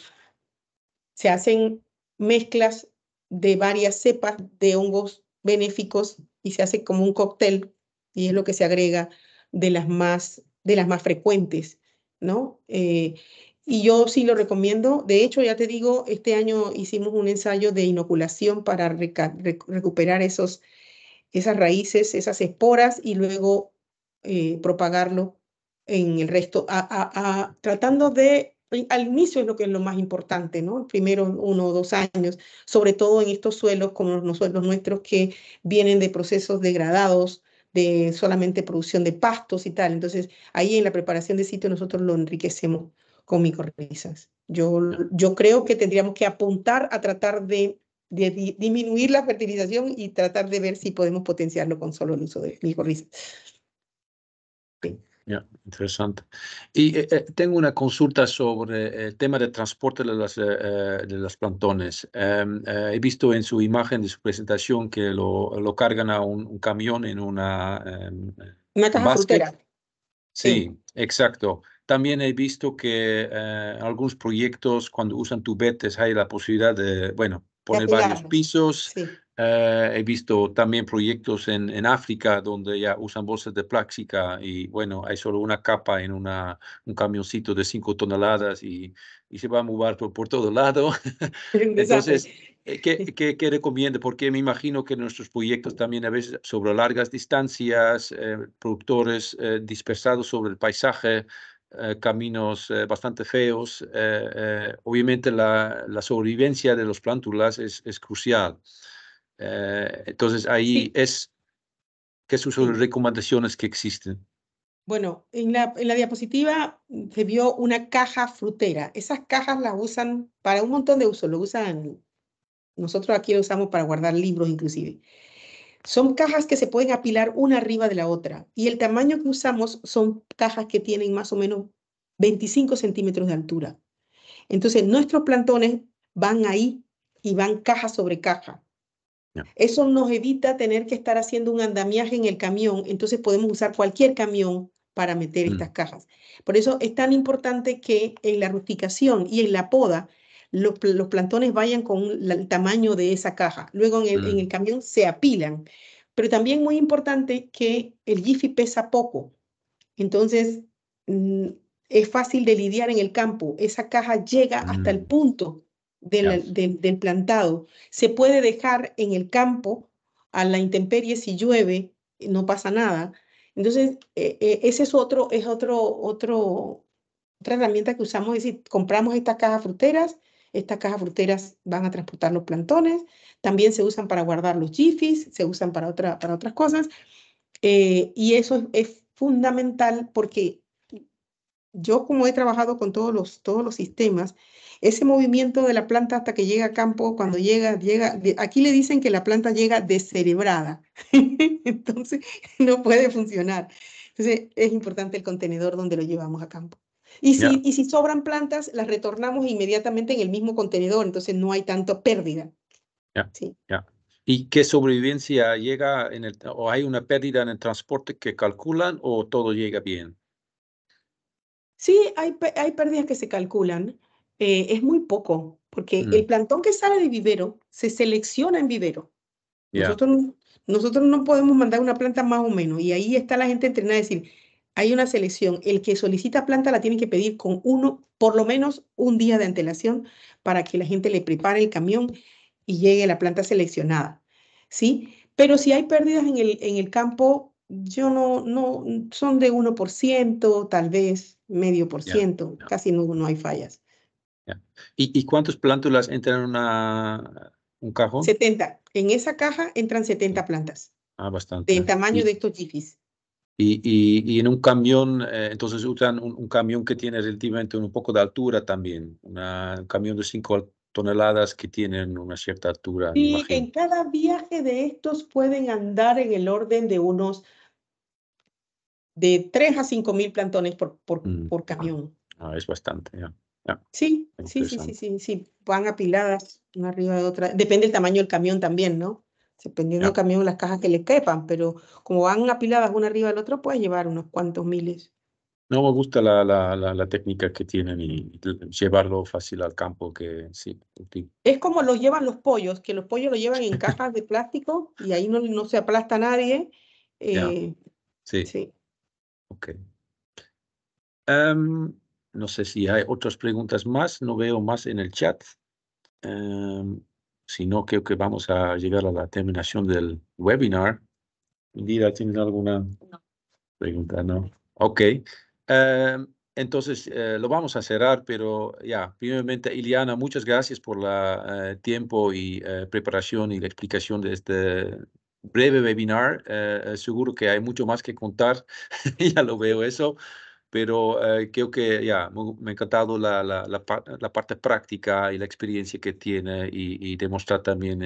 se hacen mezclas de varias cepas de hongos benéficos y se hace como un cóctel y es lo que se agrega de las más, de las más frecuentes. ¿no? Eh, y yo sí lo recomiendo. De hecho, ya te digo, este año hicimos un ensayo de inoculación para recuperar esos, esas raíces, esas esporas y luego eh, propagarlo en el resto, tratando de, eh, al inicio es lo que es lo más importante, ¿no? Primero uno o dos años, sobre todo en estos suelos como los suelos nuestros que vienen de procesos degradados solamente producción de pastos y tal. Entonces, ahí en la preparación de sitio nosotros lo enriquecemos con micorrizas. Yo, yo creo que tendríamos que apuntar a tratar de, de, disminuir la fertilización y tratar de ver si podemos potenciarlo con solo el uso de micorrizas. Ya, interesante. Y eh, eh, tengo una consulta sobre el tema de transporte de las, eh, de las plantones. Em, he visto en su imagen de su presentación que lo, lo cargan a un, camión en una... Em, una Sí, exacto. También he visto que algunos proyectos cuando usan tubetes hay la posibilidad de, bueno, poner varios pisos, sí. Eh, he visto también proyectos en, África donde ya usan bolsas de plástica y bueno, hay solo una capa en un camioncito de 5 toneladas y, se va a mover por, todo lado. Entonces, eh, ¿qué, qué, recomienda? Porque me imagino que nuestros proyectos también a veces sobre largas distancias, eh, productores dispersados sobre el paisaje, caminos bastante feos. obviamente la, sobrevivencia de los plántulas es, es crucial. Eh, entonces ahí es, ¿qué son sus recomendaciones que existen? Bueno, en la, en la, diapositiva mm, se vio una caja frutera. Esas cajas las usan para un montón de usos. Lo usan, nosotros aquí lo usamos para guardar libros inclusive. Son cajas que se pueden apilar una arriba de la otra. Y el tamaño que usamos son cajas que tienen más o menos 25 centímetros de altura. Entonces, nuestros plantones van ahí y van caja sobre caja. Eso nos evita tener que estar haciendo un andamiaje en el camión, entonces podemos usar cualquier camión para meter mm. estas cajas. Por eso es tan importante que en la rusticación y en la poda los, plantones vayan con el tamaño de esa caja. Luego en mm. el, camión se apilan. Pero también muy importante que el Jiffy pesa poco. Entonces mm, es fácil de lidiar en el campo. Esa caja llega hasta el punto del, plantado. Se puede dejar en el campo a la intemperie si llueve, no pasa nada. Entonces, esa e, ese es otro, es otro, otro, otra herramienta que usamos, es decir, compramos estas cajas fruteras, estas cajas fruteras van a transportar los plantones, también se usan para guardar los jifis, se usan para, otra, para otras cosas, eh, y eso es fundamental porque yo como he trabajado con todos los, todos los sistemas, ese movimiento de la planta hasta que llega a campo, cuando llega, llega, aquí le dicen que la planta llega descerebrada, entonces no puede funcionar. Entonces es importante el contenedor donde lo llevamos a campo. Y si, y si sobran plantas, las retornamos inmediatamente en el mismo contenedor, entonces no hay tanta pérdida. ¿Y qué sobrevivencia llega en el, o hay una pérdida en el transporte que calculan o todo llega bien? Sí, hay, hay pérdidas que se calculan. Eh, es muy poco, porque el mm. plantón que sale de vivero se selecciona en vivero. Nosotros, nosotros no podemos mandar una planta más o menos, y ahí está la gente entrenada a decir, hay una selección, el que solicita planta la tiene que pedir con uno, por lo menos un día de antelación para que la gente le prepare el camión y llegue la planta seleccionada, ¿sí? Pero si hay pérdidas en el, en el campo yo no, no, mm, son de 1%, tal vez medio por ciento, casi no, hay fallas. ¿Y, ¿Y, cuántas plántulas entran en una, un cajón? 70. En esa caja entran 70 plantas. Ah, bastante. En tamaño de estos jifis. Y, en un camión, eh, entonces usan un, camión que tiene relativamente un poco de altura también, un camión de 5 toneladas que tienen una cierta altura. Y en cada viaje de estos pueden andar en el orden de unos de 3 a 5 mil plantones por, por, mm, por ah, camión. Ah, es bastante, ya. Sí, sí, sí, sí, sí, sí, van apiladas una arriba de otra. Depende del tamaño del camión también, ¿no? Dependiendo del camión, las cajas que le quepan, pero como van apiladas una arriba del otro, puede llevar unos cuantos miles. No me gusta la, la, la, técnica que tienen y llevarlo fácil al campo que sí. Es como lo llevan los pollos, que los pollos lo llevan en cajas de plástico y ahí no, se aplasta nadie. Eh, sí. sí. Ok. Em, no sé si hay otras preguntas más, no veo más en el chat. Em, si no, creo que vamos a llegar a la terminación del webinar. Indira, ¿tienes alguna pregunta? No. Ok. Em, entonces, eh, lo vamos a cerrar, pero ya, primeramente, Iliana, muchas gracias por el eh, tiempo y eh, preparación y la explicación de este breve webinar. seguro que hay mucho más que contar, ya lo veo eso, pero creo que ya, me, ha encantado la, parte práctica y la experiencia que tiene y, y demostrar también,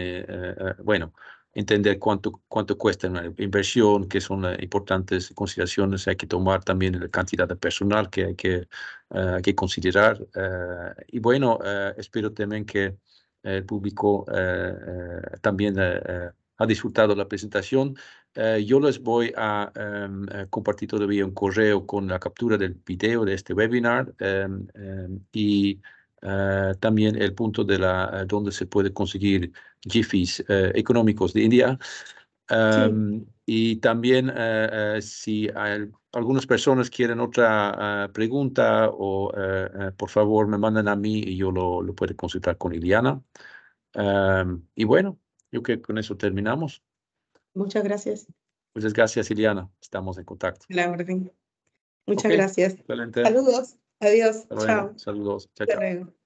bueno, entender cuánto, cuánto cuesta una inversión, que son eh, importantes consideraciones, hay que tomar también la cantidad de personal que hay que, eh, que considerar. Eh, y bueno, espero también que el público también ha disfrutado la presentación. yo les voy a em, compartir todavía un correo con la captura del video de este webinar em, em, y Ah, también el punto de la, eh, donde se puede conseguir GIFIs eh, económicos de India. Y también eh, si algunas personas quieren otra pregunta o por favor me mandan a mí y yo lo, lo puedo consultar con Iliana. y bueno, yo creo que con eso terminamos. Muchas gracias. Muchas gracias, Iliana. Estamos en contacto. La orden. Muchas gracias. Saludos. Adiós. chao. Saludos.